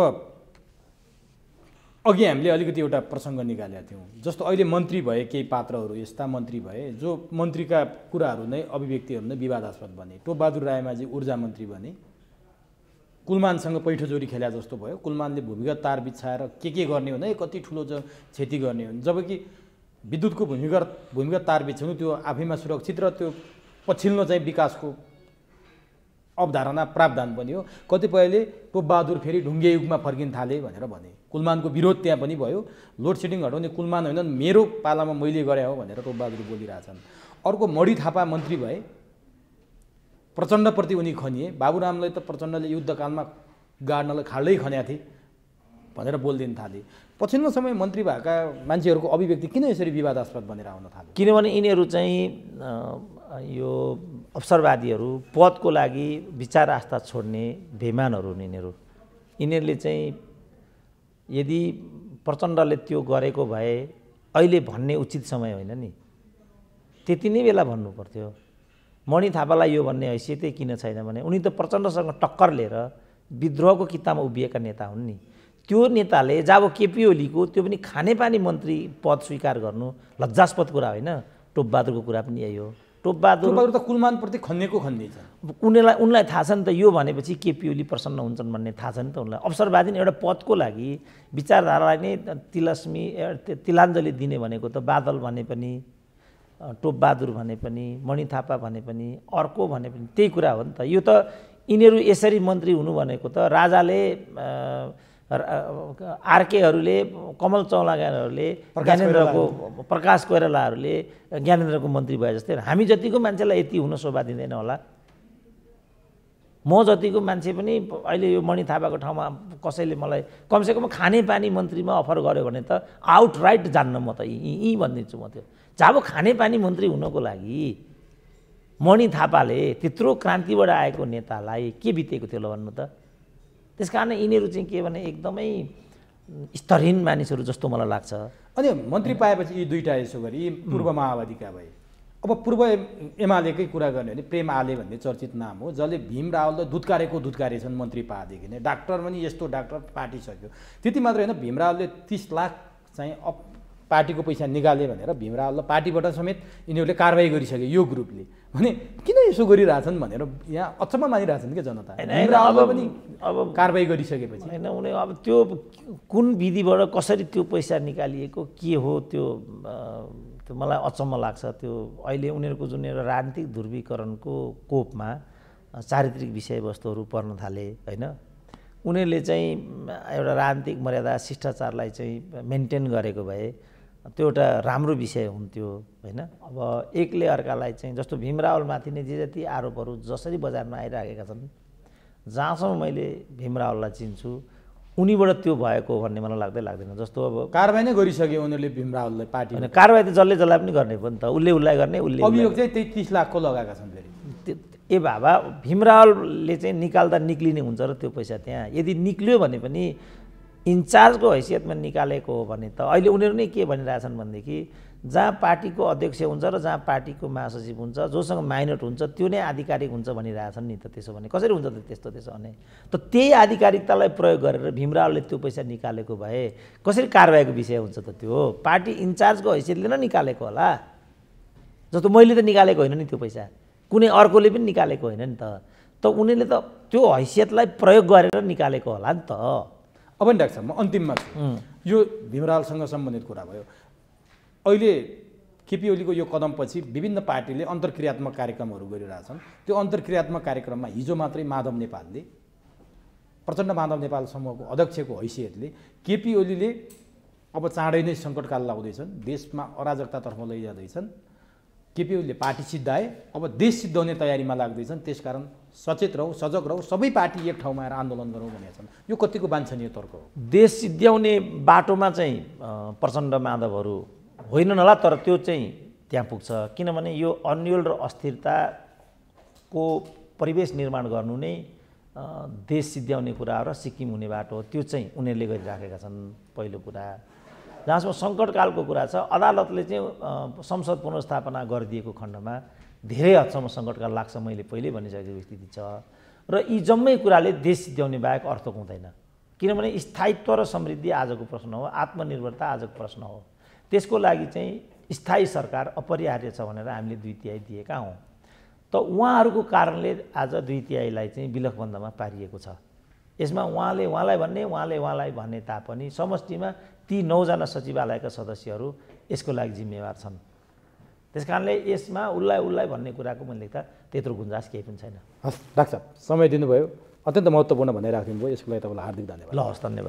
अघि हामीले अलिकति एउटा प्रसङ्ग निकालेका थियौँ जस्तो अहिले मन्त्री भए केही पात्रहरू यस्ता मन्त्री भए जो मन्त्रीका कुराहरू नै अभिव्यक्तिहरू नै विवादास्पद बने टोपबहादुर रायमाझी ऊर्जा मन्त्री बने कुलमानसँग पैठो जोडी खेला जस्तो भयो कुलमानले भूमिगत तार बिछाएर के के गर्ने हो है कति ठुलो क्षति गर्ने हो हुन् जबकि विद्युतको भूमिगत भूमिगत तार बिछ्याउनु त्यो आफैमा सुरक्षित र त्यो पछिल्लो चाहिँ विकासको अवधारणा प्रावधान बन्यो कतिपयले टोपबहादुर फेरि ढुङ्गे युगमा फर्किन थाले भनेर भने कुलमानको विरोध त्यहाँ पनि भयो लोड सेडिङ हटाउने कुलमान होइनन् मेरो पालामा मैले गरे हो भनेर टोपबहादुर बोलिरहेछन् अर्को मणि थापा मन्त्री भए प्रचण्डप्रति उनी खनिए बाबुरामलाई त प्रचण्डले युद्धकालमा गाड्नलाई खाल्दै खन्या थिए भनेर बोलिदिन थाले पछिल्लो समय मन्त्री भएका मान्छेहरूको अभिव्यक्ति किन यसरी विवादास्पद बनेर आउन थाल्यो किनभने यिनीहरू चाहिँ यो अवसरवादीहरू पदको लागि विचार आस्था छोड्ने बेमानहरू हुन् यिनीहरू यिनीहरूले चाहिँ यदि प्रचण्डले त्यो गरेको भए अहिले भन्ने उचित समय होइन नि त्यति नै बेला भन्नु पर्थ्यो मणि थापालाई यो भन्ने हैसियतै किन छैन भने उनी त प्रचण्डसँग टक्कर लिएर विद्रोहको कितामा उभिएका नेता हुन् नि त्यो नेताले जब केपी ओलीको त्यो पनि खानेपानी मन्त्री पद स्वीकार गर्नु लज्जास्पद कुरा होइन टोपबहादुरको कुरा पनि यही हो टोपबहादुर त कुलमानप्रति खन्नेको खन्ने छ उनीलाई उनलाई थाहा छ नि त यो भनेपछि केपी ओली प्रसन्न हुन्छन् भन्ने थाहा छ नि त उनलाई अवसरवादी एउटा पदको लागि विचारधारालाई नै तिलस्मी तिलाञ्जली दिने भनेको त बादल भने पनि टोपबहादुर भने पनि मणि थापा भने पनि अर्को भने पनि त्यही कुरा हो नि त यो त यिनीहरू यसरी मन्त्री हुनु भनेको त राजाले आरकेहरूले कमल चौलागानहरूले ज्ञानेन्द्रको प्रकाश कोइरालाहरूले ज्ञानेन्द्रको मन्त्री भए जस्तै हामी जतिको मान्छेलाई यति हुन शोभा दिँदैन होला म जतिको मान्छे पनि अहिले यो मणि थापाको ठाउँमा कसैले मलाई कमसेकम खानेपानी मन्त्रीमा अफर गर्यो भने त आउट राइट जान्न म त यहीँ यहीँ भनिदिन्छु म त्यो जाबो खानेपानी मन्त्री हुनको लागि मणि थापाले त्यत्रो क्रान्तिबाट आएको नेतालाई के बितेको थियो ल भन्नु त त्यस कारण यिनीहरू चाहिँ के भने एकदमै स्तरहीन मानिसहरू जस्तो मलाई लाग्छ अनि मन्त्री पाएपछि यी दुईवटा यसो गरी पूर्व माओवादीका भए अब पूर्व एमालेकै कुरा गर्ने भने प्रेम आले भन्ने चर्चित नाम हो जसले भीम रावल त दुधकारेको दुधकारे छन् मन्त्री पाएदेखि नै डाक्टर पनि यस्तो डाक्टर पार्टी सक्यो त्यति मात्र होइन भीम रावलले तिस लाख चाहिँ पार्टीको पैसा निकाले भनेर भीमरावल पार्टीबाट समेत यिनीहरूले कारवाही गरिसके यो ग्रुपले भने किन यसो गरिरहेछन् भनेर यहाँ अचम्म मानिरहेछन् क्या जनता पनि अब कारवाही गरिसकेपछि होइन उनी अब त्यो कुन विधिबाट कसरी त्यो पैसा निकालिएको के हो त्यो त्यो मलाई अचम्म लाग्छ त्यो अहिले उनीहरूको जुन एउटा राजनीतिक ध्रुवीकरणको कोपमा चारित्रिक विषयवस्तुहरू पर्न थाले होइन उनीहरूले चाहिँ एउटा राजनीतिक मर्यादा शिष्टाचारलाई चाहिँ मेन्टेन गरेको भए त्यो एउटा राम्रो विषय हुन्थ्यो होइन अब एकले अर्कालाई चाहिँ जस्तो भीम माथि नै जे जति आरोपहरू जसरी बजारमा आइराखेका छन् जहाँसम्म मैले भीमरावललाई चिन्छु उनीबाट त्यो भएको भन्ने मलाई लाग्दै लाग्दैन जस्तो अब कारवाही नै गरिसक्यो उनीहरूले भीमरावललाई पार्टी होइन कारवाही त जसले जसलाई पनि गर्ने पनि त उसले उसलाई गर्ने उसले अभियोग चाहिँ त्यही तिस लाखको लगाएका छन् फेरि ए बाबा भीमरावलले चाहिँ निकाल्दा निक्लिने हुन्छ र त्यो पैसा त्यहाँ यदि निक्ल्यो भने पनि इन्चार्जको हैसियतमा निकालेको हो भने त अहिले उनीहरू नै के भनिरहेछन् भनेदेखि जहाँ पार्टीको अध्यक्ष हुन्छ र जहाँ पार्टीको महासचिव हुन्छ जोसँग माइनट हुन्छ त्यो नै आधिकारिक हुन्छ भनिरहेछन् नि त त्यसो भने कसरी हुन्छ त त्यस्तो त्यसो भने त त्यही आधिकारिकतालाई प्रयोग गरेर भीमरावले त्यो पैसा निकालेको भए कसरी कारवाहीको विषय हुन्छ त त्यो पार्टी इन्चार्जको हैसियतले नै निकालेको होला जस्तो मैले त निकालेको होइन नि त्यो पैसा कुनै अर्कोले पनि निकालेको होइन नि त त उनीहरूले त त्यो हैसियतलाई प्रयोग गरेर निकालेको होला नि त अब नि डाक्टर म अन्तिममा छु यो भीमरालसँग सम्बन्धित कुरा भयो अहिले केपी ओलीको यो कदमपछि विभिन्न पार्टीले अन्तर्क्रियात्मक कार्यक्रमहरू गरिरहेछन् त्यो अन्तर्क्रियात्मक कार्यक्रममा हिजो मात्रै माधव नेपालले प्रचण्ड माधव नेपाल समूहको अध्यक्षको हैसियतले केपी ओलीले अब चाँडै नै सङ्कटकाल लाउँदैछन् देशमा अराजकतातर्फ लैजाँदैछन् केपी ओलीले पार्टी सिद्धाए अब देश सिद्धाउने तयारीमा लाग्दैछन् त्यसकारण सचेत रहौँ सजग रहौँ सबै पार्टी एक ठाउँमा आएर आन्दोलन गरौँ भनेका छन् यो कतिको बान्छनीय तर्क हो देश सिद्ध्याउने बाटोमा चाहिँ प्रचण्ड माधवहरू होइनन् होला तर त्यो चाहिँ त्यहाँ पुग्छ किनभने यो अन्यल र अस्थिरताको परिवेश निर्माण गर्नु नै देश सिद्ध्याउने कुरा र सिक्किम हुने बाटो त्यो चाहिँ उनीहरूले गरिराखेका छन् पहिलो कुरा जहाँसम्म सङ्कटकालको कुरा छ अदालतले चाहिँ संसद पुनर्स्थापना गरिदिएको खण्डमा धेरै हदसम्म सङ्कटका लाग्छ मैले पहिल्यै भनिसकेको स्थिति छ र यी जम्मै कुराले देश सिद्ध्याउने बाहेक अर्थ हुँदैन किनभने स्थायित्व र समृद्धि आजको प्रश्न हो आत्मनिर्भरता आजको प्रश्न हो त्यसको लागि चाहिँ स्थायी सरकार अपरिहार्य छ भनेर हामीले दुई तिहाई दिएका हौँ त उहाँहरूको कारणले आज दुई तिहाईलाई चाहिँ विलखबन्दमा पारिएको छ यसमा उहाँले उहाँलाई भन्ने उहाँले उहाँलाई भन्ने तापनि समष्टिमा ती नौजना सचिवालयका सदस्यहरू यसको लागि जिम्मेवार छन् त्यस कारणले यसमा उसलाई उसलाई भन्ने कुराको मैले लेख्दा त्यत्रो गुन्जास केही पनि छैन हस् डाक्टर समय दिनुभयो अत्यन्त महत्त्वपूर्ण भनिराखिदिनु भयो यसको लागि तपाईँलाई हार्दिक धन्यवाद ल हस् धन्यवाद